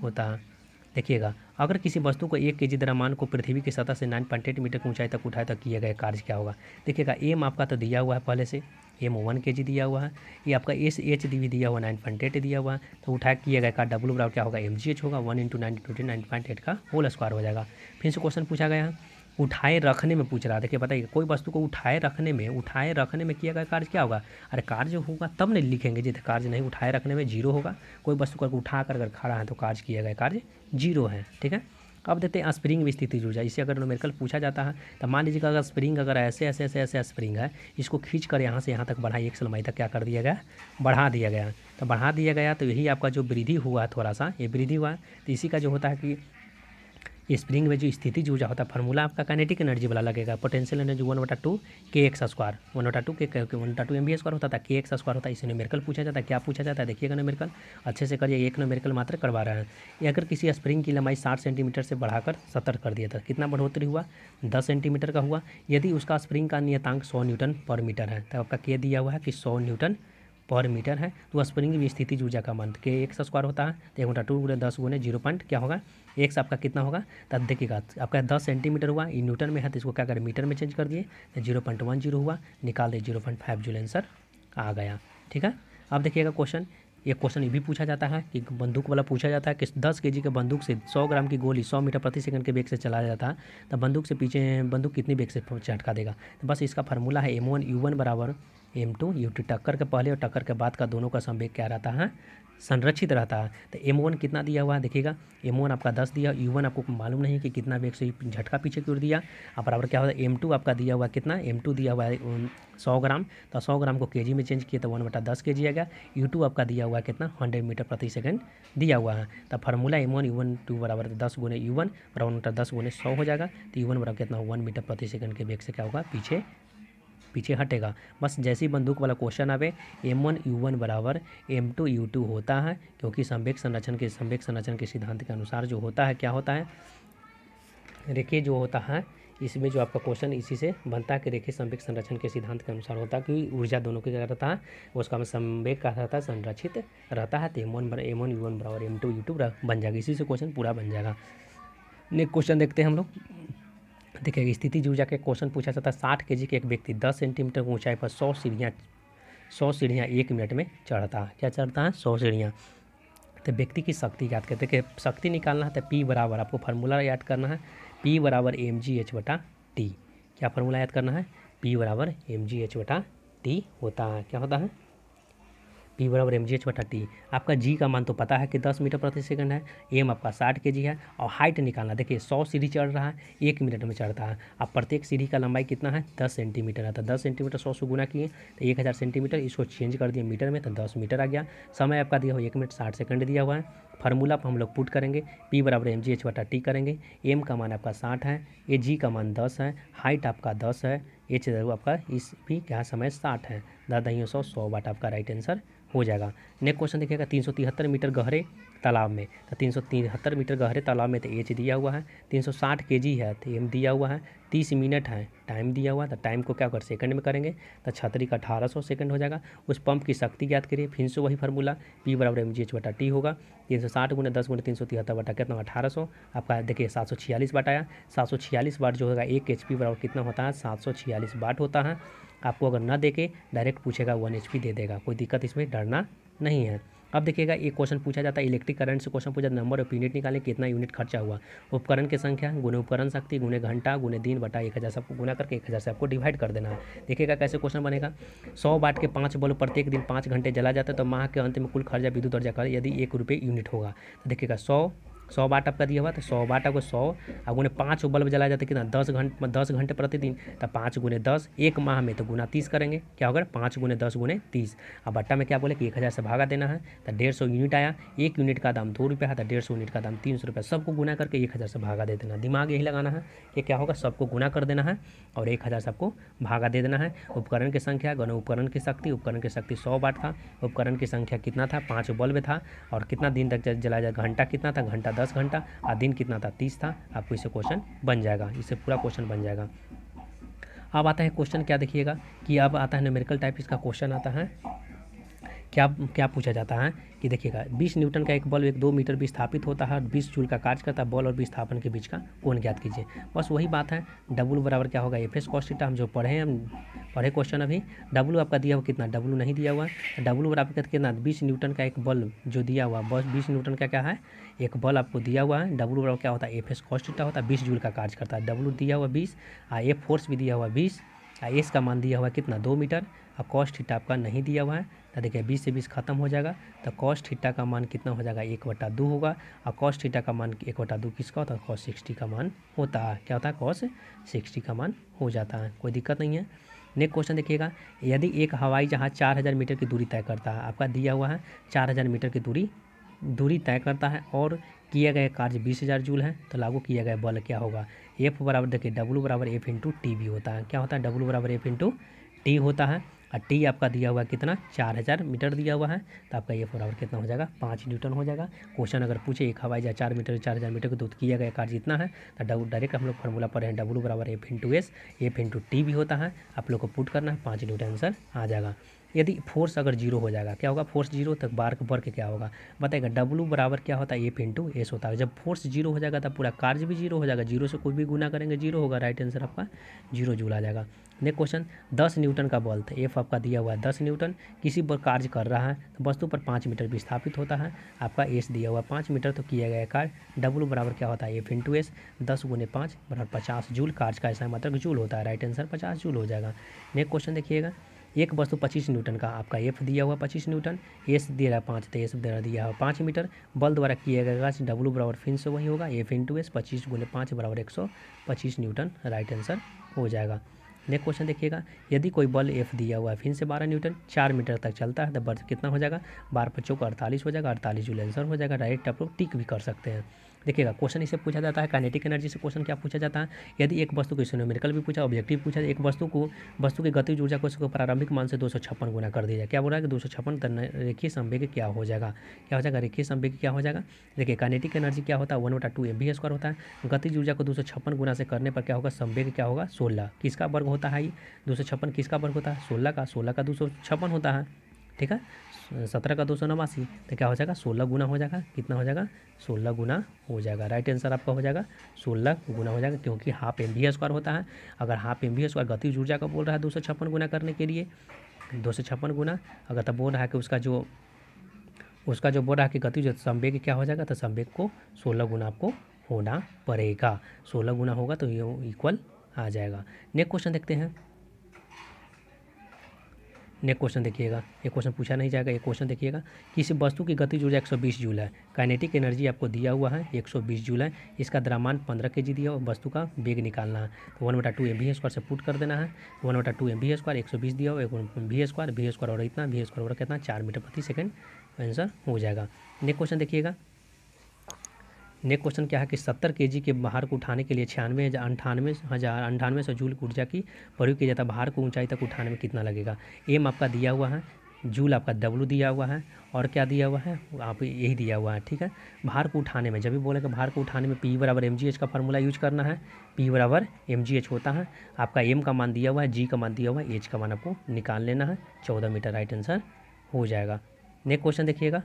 होता है देखिएगा अगर किसी वस्तु को एक के जी द्रमान को पृथ्वी की सतह से नाइन पॉइंट एट मीटर की ऊंचाई तक उठाए तो किया गया कार्य क्या होगा देखिएगा एम आपका तो दिया हुआ है पहले से एम वन के जी दिया हुआ है ये आपका एस एच डी भी दिया हुआ नाइन पॉइंट एट दिया हुआ है तो उठाए किया गया कार्य डब्लू बराबर क्या होगा एम जी एच होगा one into nine into nine point eight का होल स्क्वायर हो जाएगा फिर से क्वेश्चन पूछा गया है उठाए रखने में पूछ रहा है देखिए बताइए कोई वस्तु को उठाए रखने में उठाए रखने में किया गया कार्य क्या होगा अरे कार्य होगा तब नहीं लिखेंगे जिसे कार्य नहीं उठाए रखने में जीरो होगा कोई वस्तु को उठा कर अगर खड़ा है तो कार्य किया गया कार्य जीरो है ठीक है अब देखते हैं स्प्रिंग में स्थिति जुड़ जाए इसे अगर नोमेरिकल पूछा जाता है तो मान लीजिएगा अगर स्प्रिंग अगर ऐसे ऐसे ऐसे ऐसे स्प्रिंग है इसको खींच कर यहाँ से यहाँ तक बढ़ाई एक सलमाई तक क्या कर दिया गया बढ़ा दिया गया तो बढ़ा दिया गया तो यही आपका जो वृद्धि हुआ थोड़ा सा ये वृद्धि हुआ तो इसी का जो होता है कि स्प्रिंग में जो स्थिति जो ऊर्जा होता है फॉर्मूला आपका काइनेटिक एनर्जी वाला लगेगा पोटेंशियल एनर्जी वन वटा two K X square one वटा टू के वन वटा टू एम बी स्क्वायर होता था के एक्स स्क्वायर होता है इसी नोमेरिकल पूछा जाता है क्या पूछा जाता है देखिएगा नोमेरिकल अच्छे से करिए एक नोमेरिकल मात्र करवा रहे हैं अगर किसी स्प्रिंग की लंबाई साठ सेंटीमीटर से बढ़ाकर सत्तर कर दिया था कितना बढ़ोतरी हुआ दस सेंटीमीटर का हुआ यदि उसका स्प्रिंग का नियतांक सौ न्यूटन पर मीटर है तो आपका के दिया हुआ है कि सौ न्यूटन पर मीटर है तो स्प्रिंग में स्थिति ऊर्जा का मंथ के एक स्क्वायर होता है तो एक घंटा टू गुना दस गुने जीरो पॉइंट क्या होगा एक्स आपका कितना होगा तब देखिएगा आपका दस सेंटीमीटर हुआ ये न्यूटन में है तो इसको क्या करें मीटर में चेंज कर दिए तो जीरो पॉइंट वन जीरो हुआ निकाल दिए zero point five zero answer आ गया ठीक है अब देखिएगा क्वेश्चन ये क्वेश्चन ये भी पूछा जाता है कि बंदूक वाला पूछा जाता है कि 10 के के बंदूक से 100 ग्राम की गोली 100 मीटर प्रति सेकंड के बेग से चलाया जाता है तो बंदूक से पीछे बंदूक कितनी बेग से चटका देगा तो बस इसका फार्मूला है एम वन यू वन बराबर एम टू यू टू टक्कर के पहले और टक्कर के बाद का दोनों का संवेग क्या रहता है संरक्षित रहता है तो एम वन कितना दिया हुआ है देखिएगा एम वन आपका दस दिया यू वन आपको मालूम नहीं कि कितना वेग से झटका पीछे की ओर दिया और बराबर क्या होता है एम टू आपका दिया हुआ कितना एम टू दिया हुआ है सौ ग्राम तो सौ ग्राम को के जी में चेंज किया तो वन बटा दस के जी आ गया यू टू आपका दिया हुआ कितना हंड्रेड मीटर प्रति सेकेंड दिया हुआ है तो formula M one U one two बराबर दस गुने यू वन बराबर दस गुने सौ हो जाएगा तो यू वन बराबर कितना वन मीटर प्रति सेकेंड के वेग से क्या होगा पीछे पीछे हटेगा बस जैसी बंदूक वाला क्वेश्चन आवे एम वन यू वन बराबर एम टू यू टू होता है क्योंकि संवेक संरक्षण के संवेक संरक्षण के सिद्धांत के अनुसार जो होता है क्या होता है रेखे जो होता है इसमें जो आपका क्वेश्चन इसी से बनता है कि रेखे संवेक संरक्षण के सिद्धांत के अनुसार होता है कि ऊर्जा दोनों की क्या रहता है उसका मतलब संवेक का रहता है संरक्षित रहता है तो M one M one U one बराबर एम टू यू टू बन जाएगा इसी से क्वेश्चन पूरा बन जाएगा नेक्स्ट क्वेश्चन देखते हैं हम लोग देखिए स्थिति जो के क्वेश्चन पूछा जाता है साठ के के एक व्यक्ति दस सेंटीमीटर की ऊंचाई पर सौ सीढ़ियाँ सौ सीढ़ियाँ एक मिनट में चढ़ता है क्या चढ़ता है सौ सीढ़ियाँ तो व्यक्ति की शक्ति याद करते देखिए शक्ति निकालना है तो पी बराबर आपको फार्मूला याद करना है पी बराबर एम जी एच बटा टी क्या फार्मूला याद करना है पी बराबर एम जी एच बटा टी होता है क्या होता है पी बराबर एम जी एच बटा टी आपका जी का मान तो पता है कि दस मीटर प्रति सेकंड है एम आपका साठ के जी है और हाइट निकालना देखिए सौ सीढ़ी चढ़ रहा है एक मिनट में चढ़ता है अब प्रत्येक सीढ़ी का लंबाई कितना है दस सेंटीमीटर है तो दस सेंटीमीटर सौ से गुना किए तो एक हज़ार सेंटीमीटर इसको चेंज कर दिए मीटर में तो दस मीटर आ गया समय आपका दिया हुआ एक मिनट साठ सेकंड दिया हुआ है फार्मूला पर हम लोग पुट करेंगे पी बराबर एम जी एच बटा टी करेंगे एम का मान आपका साठ है ए जी का मान दस है हाइट आपका दस है एच आपका इस भी क्या समय साठ है दादा ही सौ सौ वाट आपका राइट आंसर हो जाएगा नेक्स्ट क्वेश्चन देखिएगा तीन सौ तिहत्तर मीटर गहरे तालाब में तो तीन सौ तिहत्तर मीटर गहरे तालाब में तो एच दिया हुआ है तीन सौ साठ के जी है तो एम दिया हुआ है तीस मिनट है टाइम दिया हुआ है तो टाइम को क्या कर सेकंड में करेंगे तो छतरी का अठारह सौ सेकंड हो जाएगा उस पंप की शक्ति ज्ञात करिए फिर से वही फार्मूला पी बराबर एम जी एच बटा टी होगा तीन सौ साठ गुना दस गुना तीन सौ तिहत्तर बटा कितना अठारह सौ आपका देखिए सात सौ छियालीस बाट आया सात सौ छियालीस बाट जो होगा एक एच पी बराबर कितना होता है सात सौ छियालीस बाट होता है आपको अगर ना देके डायरेक्ट पूछेगा वन एच दे देगा कोई दिक्कत इसमें डरना नहीं है अब देखिएगा एक क्वेश्चन पूछा जाता है इलेक्ट्रिक करंट से क्वेश्चन पूछा नंबर ऑफ यूनिट निकालें कितना यूनिट खर्चा हुआ उपकरण की संख्या गुने उपकरण शक्ति गुने घंटा गुने दिन बटा एक हज़ार सबको गुना करके एक हज़ार से आपको डिवाइड कर देना है देखिएगा कैसे क्वेश्चन बनेगा सौ बाट के पाँच बल्ब प्रत्येक दिन पाँच घंटे जला जाता है तो माह के अंत में कुल खर्चा विद्युत दर्जा कर यदि एक रुपये यूनिट होगा तो देखिएगा सौ सौ वाट आपका दिया हुआ तो सौ वाट आपको सौ और गुने पाँच बल्ब जलाया जाता है कितना दस घंट दस घंटे प्रतिदिन तो पाँच गुने दस एक माह में तो गुना तीस करेंगे क्या होगा पाँच गुने दस गुने तीस अब बट्टा में क्या बोले कि एक हज़ार से भागा देना है तो डेढ़ सौ यूनिट आया एक यूनिट का दाम दो रुपये है तो डेढ़ सौ यूनिट का दाम तीन सौ रुपये सबको गुना करके एक हज़ार से भागा दे देना दिमाग यही लगाना है कि क्या होगा सबको गुना कर देना है और एक हज़ार सबको भागा दे देना है उपकरण की संख्या गण उपकरण की शक्ति उपकरण की शक्ति सौ वाट था उपकरण की संख्या कितना था पाँच बल्ब था और कितना दिन तक जलाया जाए घंटा कितना था घंटा दस घंटा और दिन कितना था तीस था आपको इससे क्वेश्चन बन जाएगा इससे पूरा क्वेश्चन बन जाएगा अब आता है क्वेश्चन क्या देखिएगा कि अब आता है न्यूमेरिकल टाइप इसका क्वेश्चन आता है क्या क्या पूछा जाता है कि देखिएगा 20 न्यूटन का एक बल्ब एक दो मीटर विस्थापित होता है और 20 जूल का कार्य करता है बल और विस्थापन के बीच का कोण ज्ञात कीजिए बस वही बात है डब्लू बराबर क्या होगा एफ एस कॉस्टिटा हम जो पढ़े हैं हम पढ़े क्वेश्चन अभी डब्लू आपका दिया हुआ कितना डब्लू नहीं दिया हुआ डब्लू बराबर कितना बीस न्यूटन का एक बल्ब जो दिया हुआ बस बीस न्यूटन का क्या है एक बल आपको दिया हुआ है डब्लू बराबर क्या होता है एफ एस कॉस्टिटा होता है बीस जूल का कार्य करता है डब्लू दिया हुआ बीस आ ए फोर्स भी दिया हुआ बीस आ एस का मान दिया हुआ कितना दो मीटर अब कॉस्ट हिट आपका नहीं दिया हुआ है तो देखिए बीस से बीस खत्म हो जाएगा तो कॉस्ट हिट्टा का मान कितना हो जाएगा एक वटा दो होगा और कॉस्ट हिट्टा का मान एक वटा दो किसका होता है कॉस्ट सिक्सटी का मान होता है क्या होता है कॉस्ट सिक्सटी का मान हो जाता है कोई दिक्कत नहीं है नेक्स्ट क्वेश्चन देखिएगा यदि एक हवाई जहाज़ चार हज़ार मीटर की दूरी तय करता है आपका दिया हुआ है चार हज़ार मीटर की दूरी दूरी तय करता है और किया गया कार्य बीस हज़ार जूल है तो लागू किया गया बल क्या होगा एफ बराबर देखिए डब्लू बराबर एफ इंटू टी भी होता है क्या होता है डब्लू बराबर एफ इंटू टी होता है और टी आपका दिया हुआ कितना चार हज़ार मीटर दिया हुआ है तो आपका ये फोर आवर कितना हो जाएगा पाँच न्यूटन हो जाएगा क्वेश्चन अगर पूछे एक हवाई जहाज चार मीटर चार हज़ार मीटर को दूध किया गया कार्य जितना है तो डायरेक्ट हम लोग फॉर्मूला पर हैं डब्लू बराबर F into S F into T भी होता है आप लोग को पुट करना है पाँच न्यूटन आंसर आ जाएगा यदि फोर्स अगर जीरो हो जाएगा क्या होगा फोर्स जीरो तक बार वर्क क्या होगा बताएगा डब्लू बराबर क्या होता है एफ इंटू एस होता है जब फोर्स जीरो हो जाएगा तब तो पूरा कार्ज भी जीरो हो जाएगा जीरो से कोई भी गुना करेंगे जीरो होगा राइट आंसर आपका जीरो जूल आ जाएगा नेक्स्ट क्वेश्चन दस न्यूटन का बल था एफ आपका दिया हुआ है दस न्यूटन किसी पर कार्य कर रहा है तो वस्तु पर पाँच मीटर विस्थापित होता है आपका एस दिया हुआ है पाँच मीटर तो किया गया कार्य डब्लू बराबर क्या होता है एफ इंटू एस दस गुने पाँच बराबर पचास जूल कार्य का ऐसा मतलब जूल होता है राइट आंसर पचास जूल हो जाएगा नेक्स्ट क्वेश्चन देखिएगा एक वस्तु पच्चीस न्यूटन का आपका एफ दिया हुआ पच्चीस न्यूटन एस दे रहा पाँच तो एस दे रहा दिया हुआ पाँच मीटर बल द्वारा किया गया कार्य डब्लू बराबर फिन से वही होगा एफ इंटू एस पच्चीस गुने पाँच बराबर एक सौ पच्चीस न्यूटन राइट आंसर हो जाएगा नेक्स्ट क्वेश्चन देखिएगा यदि कोई बल एफ दिया हुआ है फिन से बारह न्यूटन चार मीटर तक चलता है तो बर्थ कितना हो जाएगा बारह पच्चों को अड़तालीस हो जाएगा अड़तालीस जूल आंसर हो जाएगा डायरेक्ट आप लोग टिक भी कर सकते हैं देखिएगा क्वेश्चन इसे पूछा जाता है कानेटिक एनर्जी से क्वेश्चन क्या पूछा जाता है यदि एक वस्तु को इसोनोमेरिकल भी पूछा ऑब्जेक्टिव पूछा एक वस्तु को वस्तु की गतिज ऊर्जा को उसको प्रारंभिक मान से दो गुना कर दिया जाए क्या बोल रहा है कि दो सौ छप्पन रेखीय संवेग क्या हो जाएगा क्या हो जाएगा रेखीय संवेग क्या हो जाएगा देखिए कानेटिक एनर्जी क्या होता है वन वोटा टू एम बी स्क्वायर होता है गतिज ऊर्जा को दो सौ छप्पन गुना से करने पर क्या होगा संवेग क्या होगा सोलह किसका वर्ग होता है ये दो सौ छप्पन किसका वर्ग होता है सोलह का सोलह का दो सौ छप्पन होता है ठीक है सत्रह का दो सौ नवासी तो क्या हो जाएगा सोलह गुना हो जाएगा कितना हो जाएगा सोलह गुना हो जाएगा राइट आंसर आपका हो जाएगा सोलह गुना हो जाएगा क्योंकि हाफ एम बी स्क्वायर होता है अगर हाफ एम बी स्क्वायर गति ऊर्जा का बोल रहा है दो सौ छप्पन गुना करने के लिए दो सौ छप्पन गुना अगर तब बोल रहा है कि उसका जो उसका जो बोल रहा है कि गति जो संवेग क्या हो जाएगा तो संवेग को सोलह गुना आपको होना पड़ेगा सोलह गुना होगा तो ये इक्वल आ जाएगा नेक्स्ट क्वेश्चन देखते हैं नेक्स्ट क्वेश्चन देखिएगा ये क्वेश्चन पूछा नहीं जाएगा ये क्वेश्चन देखिएगा किसी वस्तु की गतिज ऊर्जा 120 जूल है काइनेटिक एनर्जी आपको दिया हुआ है 120 जूल है इसका द्रामान 15 के जी दिया हुआ वस्तु का वेग निकालना है तो वन बटा टू एम स्क्वायर से पुट कर देना है वन बटा टू एम स्क्वायर एक सौ बीस दिया हुआ एक भी स्क्वायर वी स्क्वायर और इतना भी स्क्वायर और कितना चार मीटर प्रति सेकेंड आंसर हो जाएगा नेक्स्ट क्वेश्चन देखिएगा नेक्स्ट क्वेश्चन क्या है कि सत्तर के के भार को उठाने के लिए छियानवे हज़ार अंठानवे हज़ार अंठानवे सौ जूल ऊर्जा की प्रयोग किया जाता है भार को ऊंचाई तक उठाने में कितना लगेगा एम आपका दिया हुआ है जूल आपका डब्लू दिया हुआ है और क्या दिया हुआ है आप यही दिया हुआ है ठीक है भार को उठाने में जब भी बोलेंगे भार को उठाने में पी बराबर एम का फार्मूला यूज करना है पी बराबर एम होता है आपका एम का मान दिया हुआ है जी का मान दिया हुआ है एच का मान आपको निकाल लेना है चौदह मीटर राइट आंसर हो जाएगा नेक्स्ट क्वेश्चन देखिएगा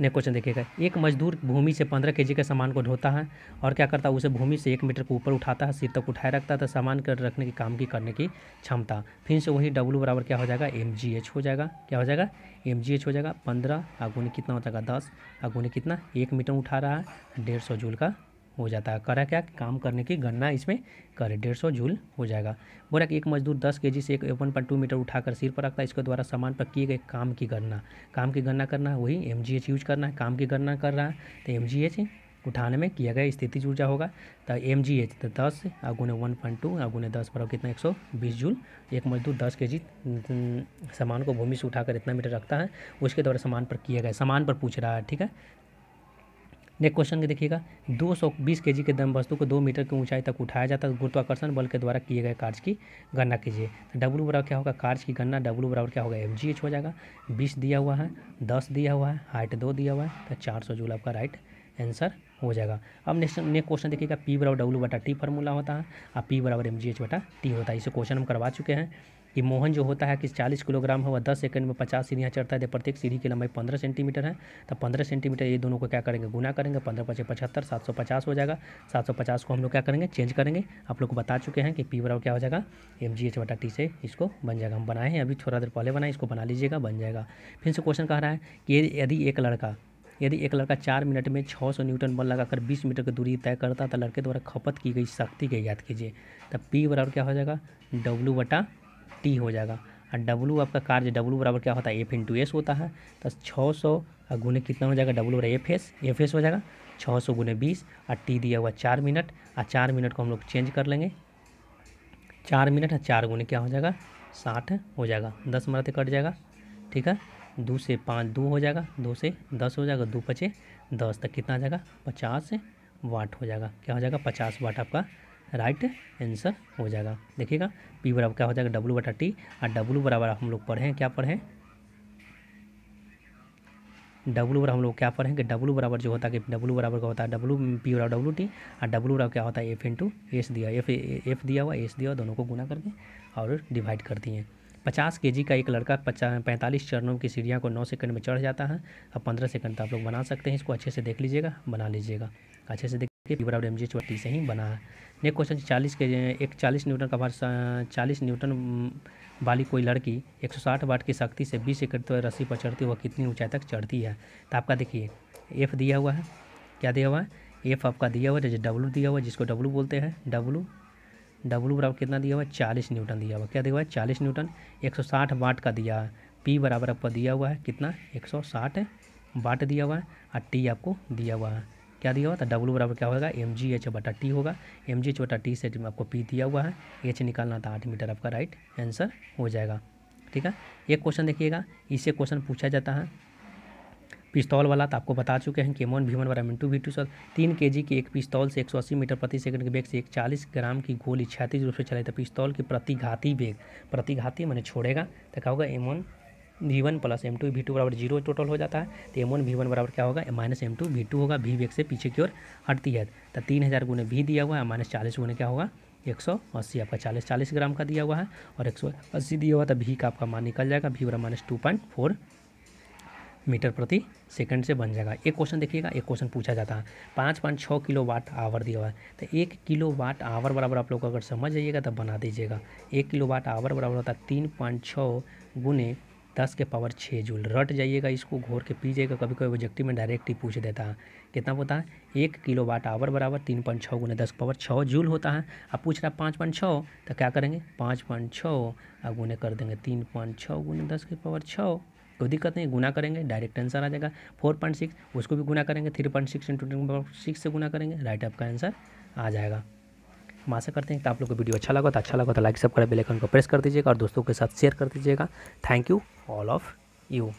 ने क्वेश्चन देखिएगा एक मजदूर भूमि से पंद्रह के के सामान को ढोता है और क्या करता है उसे भूमि से एक मीटर को ऊपर उठाता है सिर तक उठाए रखता है तो सामान कर रखने के काम की करने की क्षमता फिर से वही डब्लू बराबर क्या हो जाएगा एम जी एच हो जाएगा क्या हो जाएगा एम जी एच हो जाएगा पंद्रह अगुनी कितना हो जाएगा दस अगुनी कितना एक मीटर उठा रहा है डेढ़ सौ जूल का हो जाता है करा क्या काम करने की गणना इसमें करे डेढ़ सौ झूल हो जाएगा बोला कि एक मजदूर दस के से एक वन पॉइंट टू मीटर उठाकर सिर पर रखता है इसके द्वारा सामान पर किए गए काम की गणना काम की गणना करना है वही एम यूज करना है काम की गणना कर रहा है तो एम उठाने में किया गया स्थिति ऊर्जा होगा तो एम जी एच तो दस आगुने वन पॉइंट टू आगुने दस पर कितना एक सौ बीस जूल एक मजदूर दस के जी सामान को भूमि से उठाकर इतना मीटर रखता है उसके द्वारा सामान पर किया गया सामान पर पूछ रहा है ठीक है नेक्स्ट क्वेश्चन देखिएगा 220 केजी के दम वस्तु को दो मीटर की ऊंचाई तक उठाया जाता है गुरुत्वाकर्षण बल के द्वारा किए गए कार्य की गणना कीजिए डब्लू तो बराबर क्या होगा कार्य की गणना डब्लू बराबर क्या होगा एम जी एच हो जाएगा बीस दिया हुआ है दस दिया हुआ है हाइट दो दिया हुआ है तो चार सौ जूल आपका राइट आंसर हो जाएगा अब नेक्स्ट नेक्स्ट क्वेश्चन देखिएगा पी बराबर डब्लू बटा टी फार्मूला होता है और पी बराबर एम जी एच बटा टी होता है इसे क्वेश्चन हम करवा चुके हैं ये मोहन जो होता है कि 40 किलोग्राम है वह 10 सेकंड में 50 सीढ़ियाँ चढ़ता है प्रत्येक सीढ़ी की लंबाई 15 सेंटीमीटर है तो 15 सेंटीमीटर ये दोनों को क्या करेंगे गुना करेंगे पंद्रह पचे पचहत्तर सात सौ पचास हो जाएगा सात सौ पचास को हम लोग क्या करेंगे चेंज करेंगे आप लोग को बता चुके हैं कि पी बराबर क्या हो जाएगा एम जी एच टी से इसको बन जाएगा हम बनाए हैं अभी थोड़ा देर पहले बनाए इसको बना लीजिएगा बन जाएगा फिर से क्वेश्चन कह रहा है कि यदि एक लड़का यदि एक लड़का चार मिनट में 600 न्यूटन बल लगाकर 20 मीटर की दूरी तय करता तो लड़के द्वारा खपत की गई शक्ति के याद कीजिए तब तो पी बराबर क्या हो जाएगा डब्लू बटा टी हो जाएगा और डब्लू आपका कार्य डब्लू बराबर क्या होता है एफ इंटू एस होता है तो छः सौ गुने कितना हो जाएगा डब्लू बराबर एफ एस एफ एस हो जाएगा छः सौ गुने बीस और टी दिया हुआ चार मिनट और चार मिनट को हम लोग चेंज कर लेंगे चार मिनट और चार गुने क्या हो जाएगा साठ हो जाएगा दस मरते तो कट जाएगा ठीक है दो से पाँच दो हो जाएगा दो से दस हो जाएगा दो पचे दस तक तो कितना आ जाएगा पचास वाट हो जाएगा क्या हो जाएगा पचास वाट आपका राइट आंसर हो जाएगा देखिएगा पी बराबर क्या हो जाएगा डब्लू बटा टी और डब्लू बराबर हम लोग पढ़ें क्या पढ़ें डब्लू बराबर हम लोग क्या पढ़ें कि डब्लू बराबर जो होता है कि डब्लू बराबर का होता है डब्लू पी बराबर डब्लू टी और डब्लू बराबर क्या होता है एफ इंटू एस दिया एफ एफ दिया हुआ एस दिया हुआ दोनों को गुना करके और डिवाइड कर दिए पचास के का एक लड़का पैंतालीस चरणों की सीढ़ियाँ को नौ सेकंड में चढ़ जाता है अब पंद्रह सेकंड तो आप लोग बना सकते हैं इसको अच्छे से देख लीजिएगा बना लीजिएगा अच्छे से देख पी बराबर एम जी से ही बना है नेक्स्ट क्वेश्चन चालीस के एक चालीस न्यूटन का भार चालीस न्यूटन वाली कोई लड़की 160 वाट की शक्ति से 20 एकड़ तो रस्सी पर चढ़ती हुआ कितनी ऊंचाई तक चढ़ती है तो आपका देखिए एफ दिया हुआ है क्या दिया हुआ है एफ आपका दिया हुआ है जैसे डब्लू दिया हुआ है जिसको डब्लू बोलते हैं डब्लू डब्लू बराबर कितना दिया हुआ है चालीस न्यूटन दिया हुआ क्या दिया हुआ है चालीस न्यूटन एक सौ साठ वाट का दिया है पी बराबर आपका दिया हुआ है कितना एक सौ साठ वाट दिया हुआ है और टी आपको दिया हुआ है क्या दिया हुआ था डब्लू बराबर क्या होगा एम जी एच बटा टी होगा एम जी एच बटा टी सेट में आपको पी दिया हुआ है एच निकालना था आठ मीटर आपका राइट आंसर हो जाएगा ठीक है एक क्वेश्चन देखिएगा इसे क्वेश्चन पूछा जाता है पिस्तौल वाला तो आपको बता चुके हैं केमोन भीमन वाला मिंटू भी टू सर तीन के जी की एक पिस्तौल से 180 मीटर प्रति सेकंड के वेग से एक चालीस ग्राम की गोली छियातीस रूप से चलाई तो पिस्तौल की प्रतिघाती वेग प्रतिघाती मैंने छोड़ेगा तो क्या होगा M one V one plus M two V two बराबर जीरो टोटल हो जाता है तो एम वन वी वन बराबर क्या होगा minus M two V two होगा वी एक से पीछे की ओर हटती है तो तीन हज़ार गुने वी दिया हुआ है माइनस चालीस गुने क्या होगा एक सौ अस्सी आपका चालीस चालीस ग्राम का दिया हुआ है और एक सौ अस्सी दिया हुआ तो भी का आपका मान निकल जाएगा वी बराबर minus two point four metre प्रति सेकंड से बन जाएगा एक क्वेश्चन देखिएगा एक क्वेश्चन पूछा जाता है पाँच पाँच छः किलो वाट आवर दिया हुआ है तो एक किलो वाट आवर बराबर आप लोग अगर समझ जाइएगा तब तो बना दीजिएगा एक किलो वाट आवर बराबर होता है तीन पॉइंट छः गुने दस के पावर छः जूल रट जाइएगा इसको घोर के पीजिएगा कभी कभी ऑब्जेक्टिव में डायरेक्ट ही पूछ देता है कितना होता है एक किलो वाट आवर बराबर तीन पॉइंट छः गुना दस पावर छः जूल होता है अब पूछ रहा है पाँच पॉइंट छः तो क्या करेंगे पाँच पॉइंट छः अब गुने कर देंगे तीन पॉइंट छः गुने दस के पावर छः कोई दिक्कत नहीं गुना करेंगे डायरेक्ट आंसर आ जाएगा फोर पॉइंट सिक्स उसको भी गुना करेंगे three point six into six से गुना करेंगे राइट आपका आंसर आ जाएगा हम आशा करते हैं कि आप लोग को वीडियो अच्छा लगा तो अच्छा लगा तो लाइक सब्सक्राइब बेलेकन को प्रेस कर दीजिएगा और दोस्तों के साथ शेयर कर दीजिएगा thank you all of you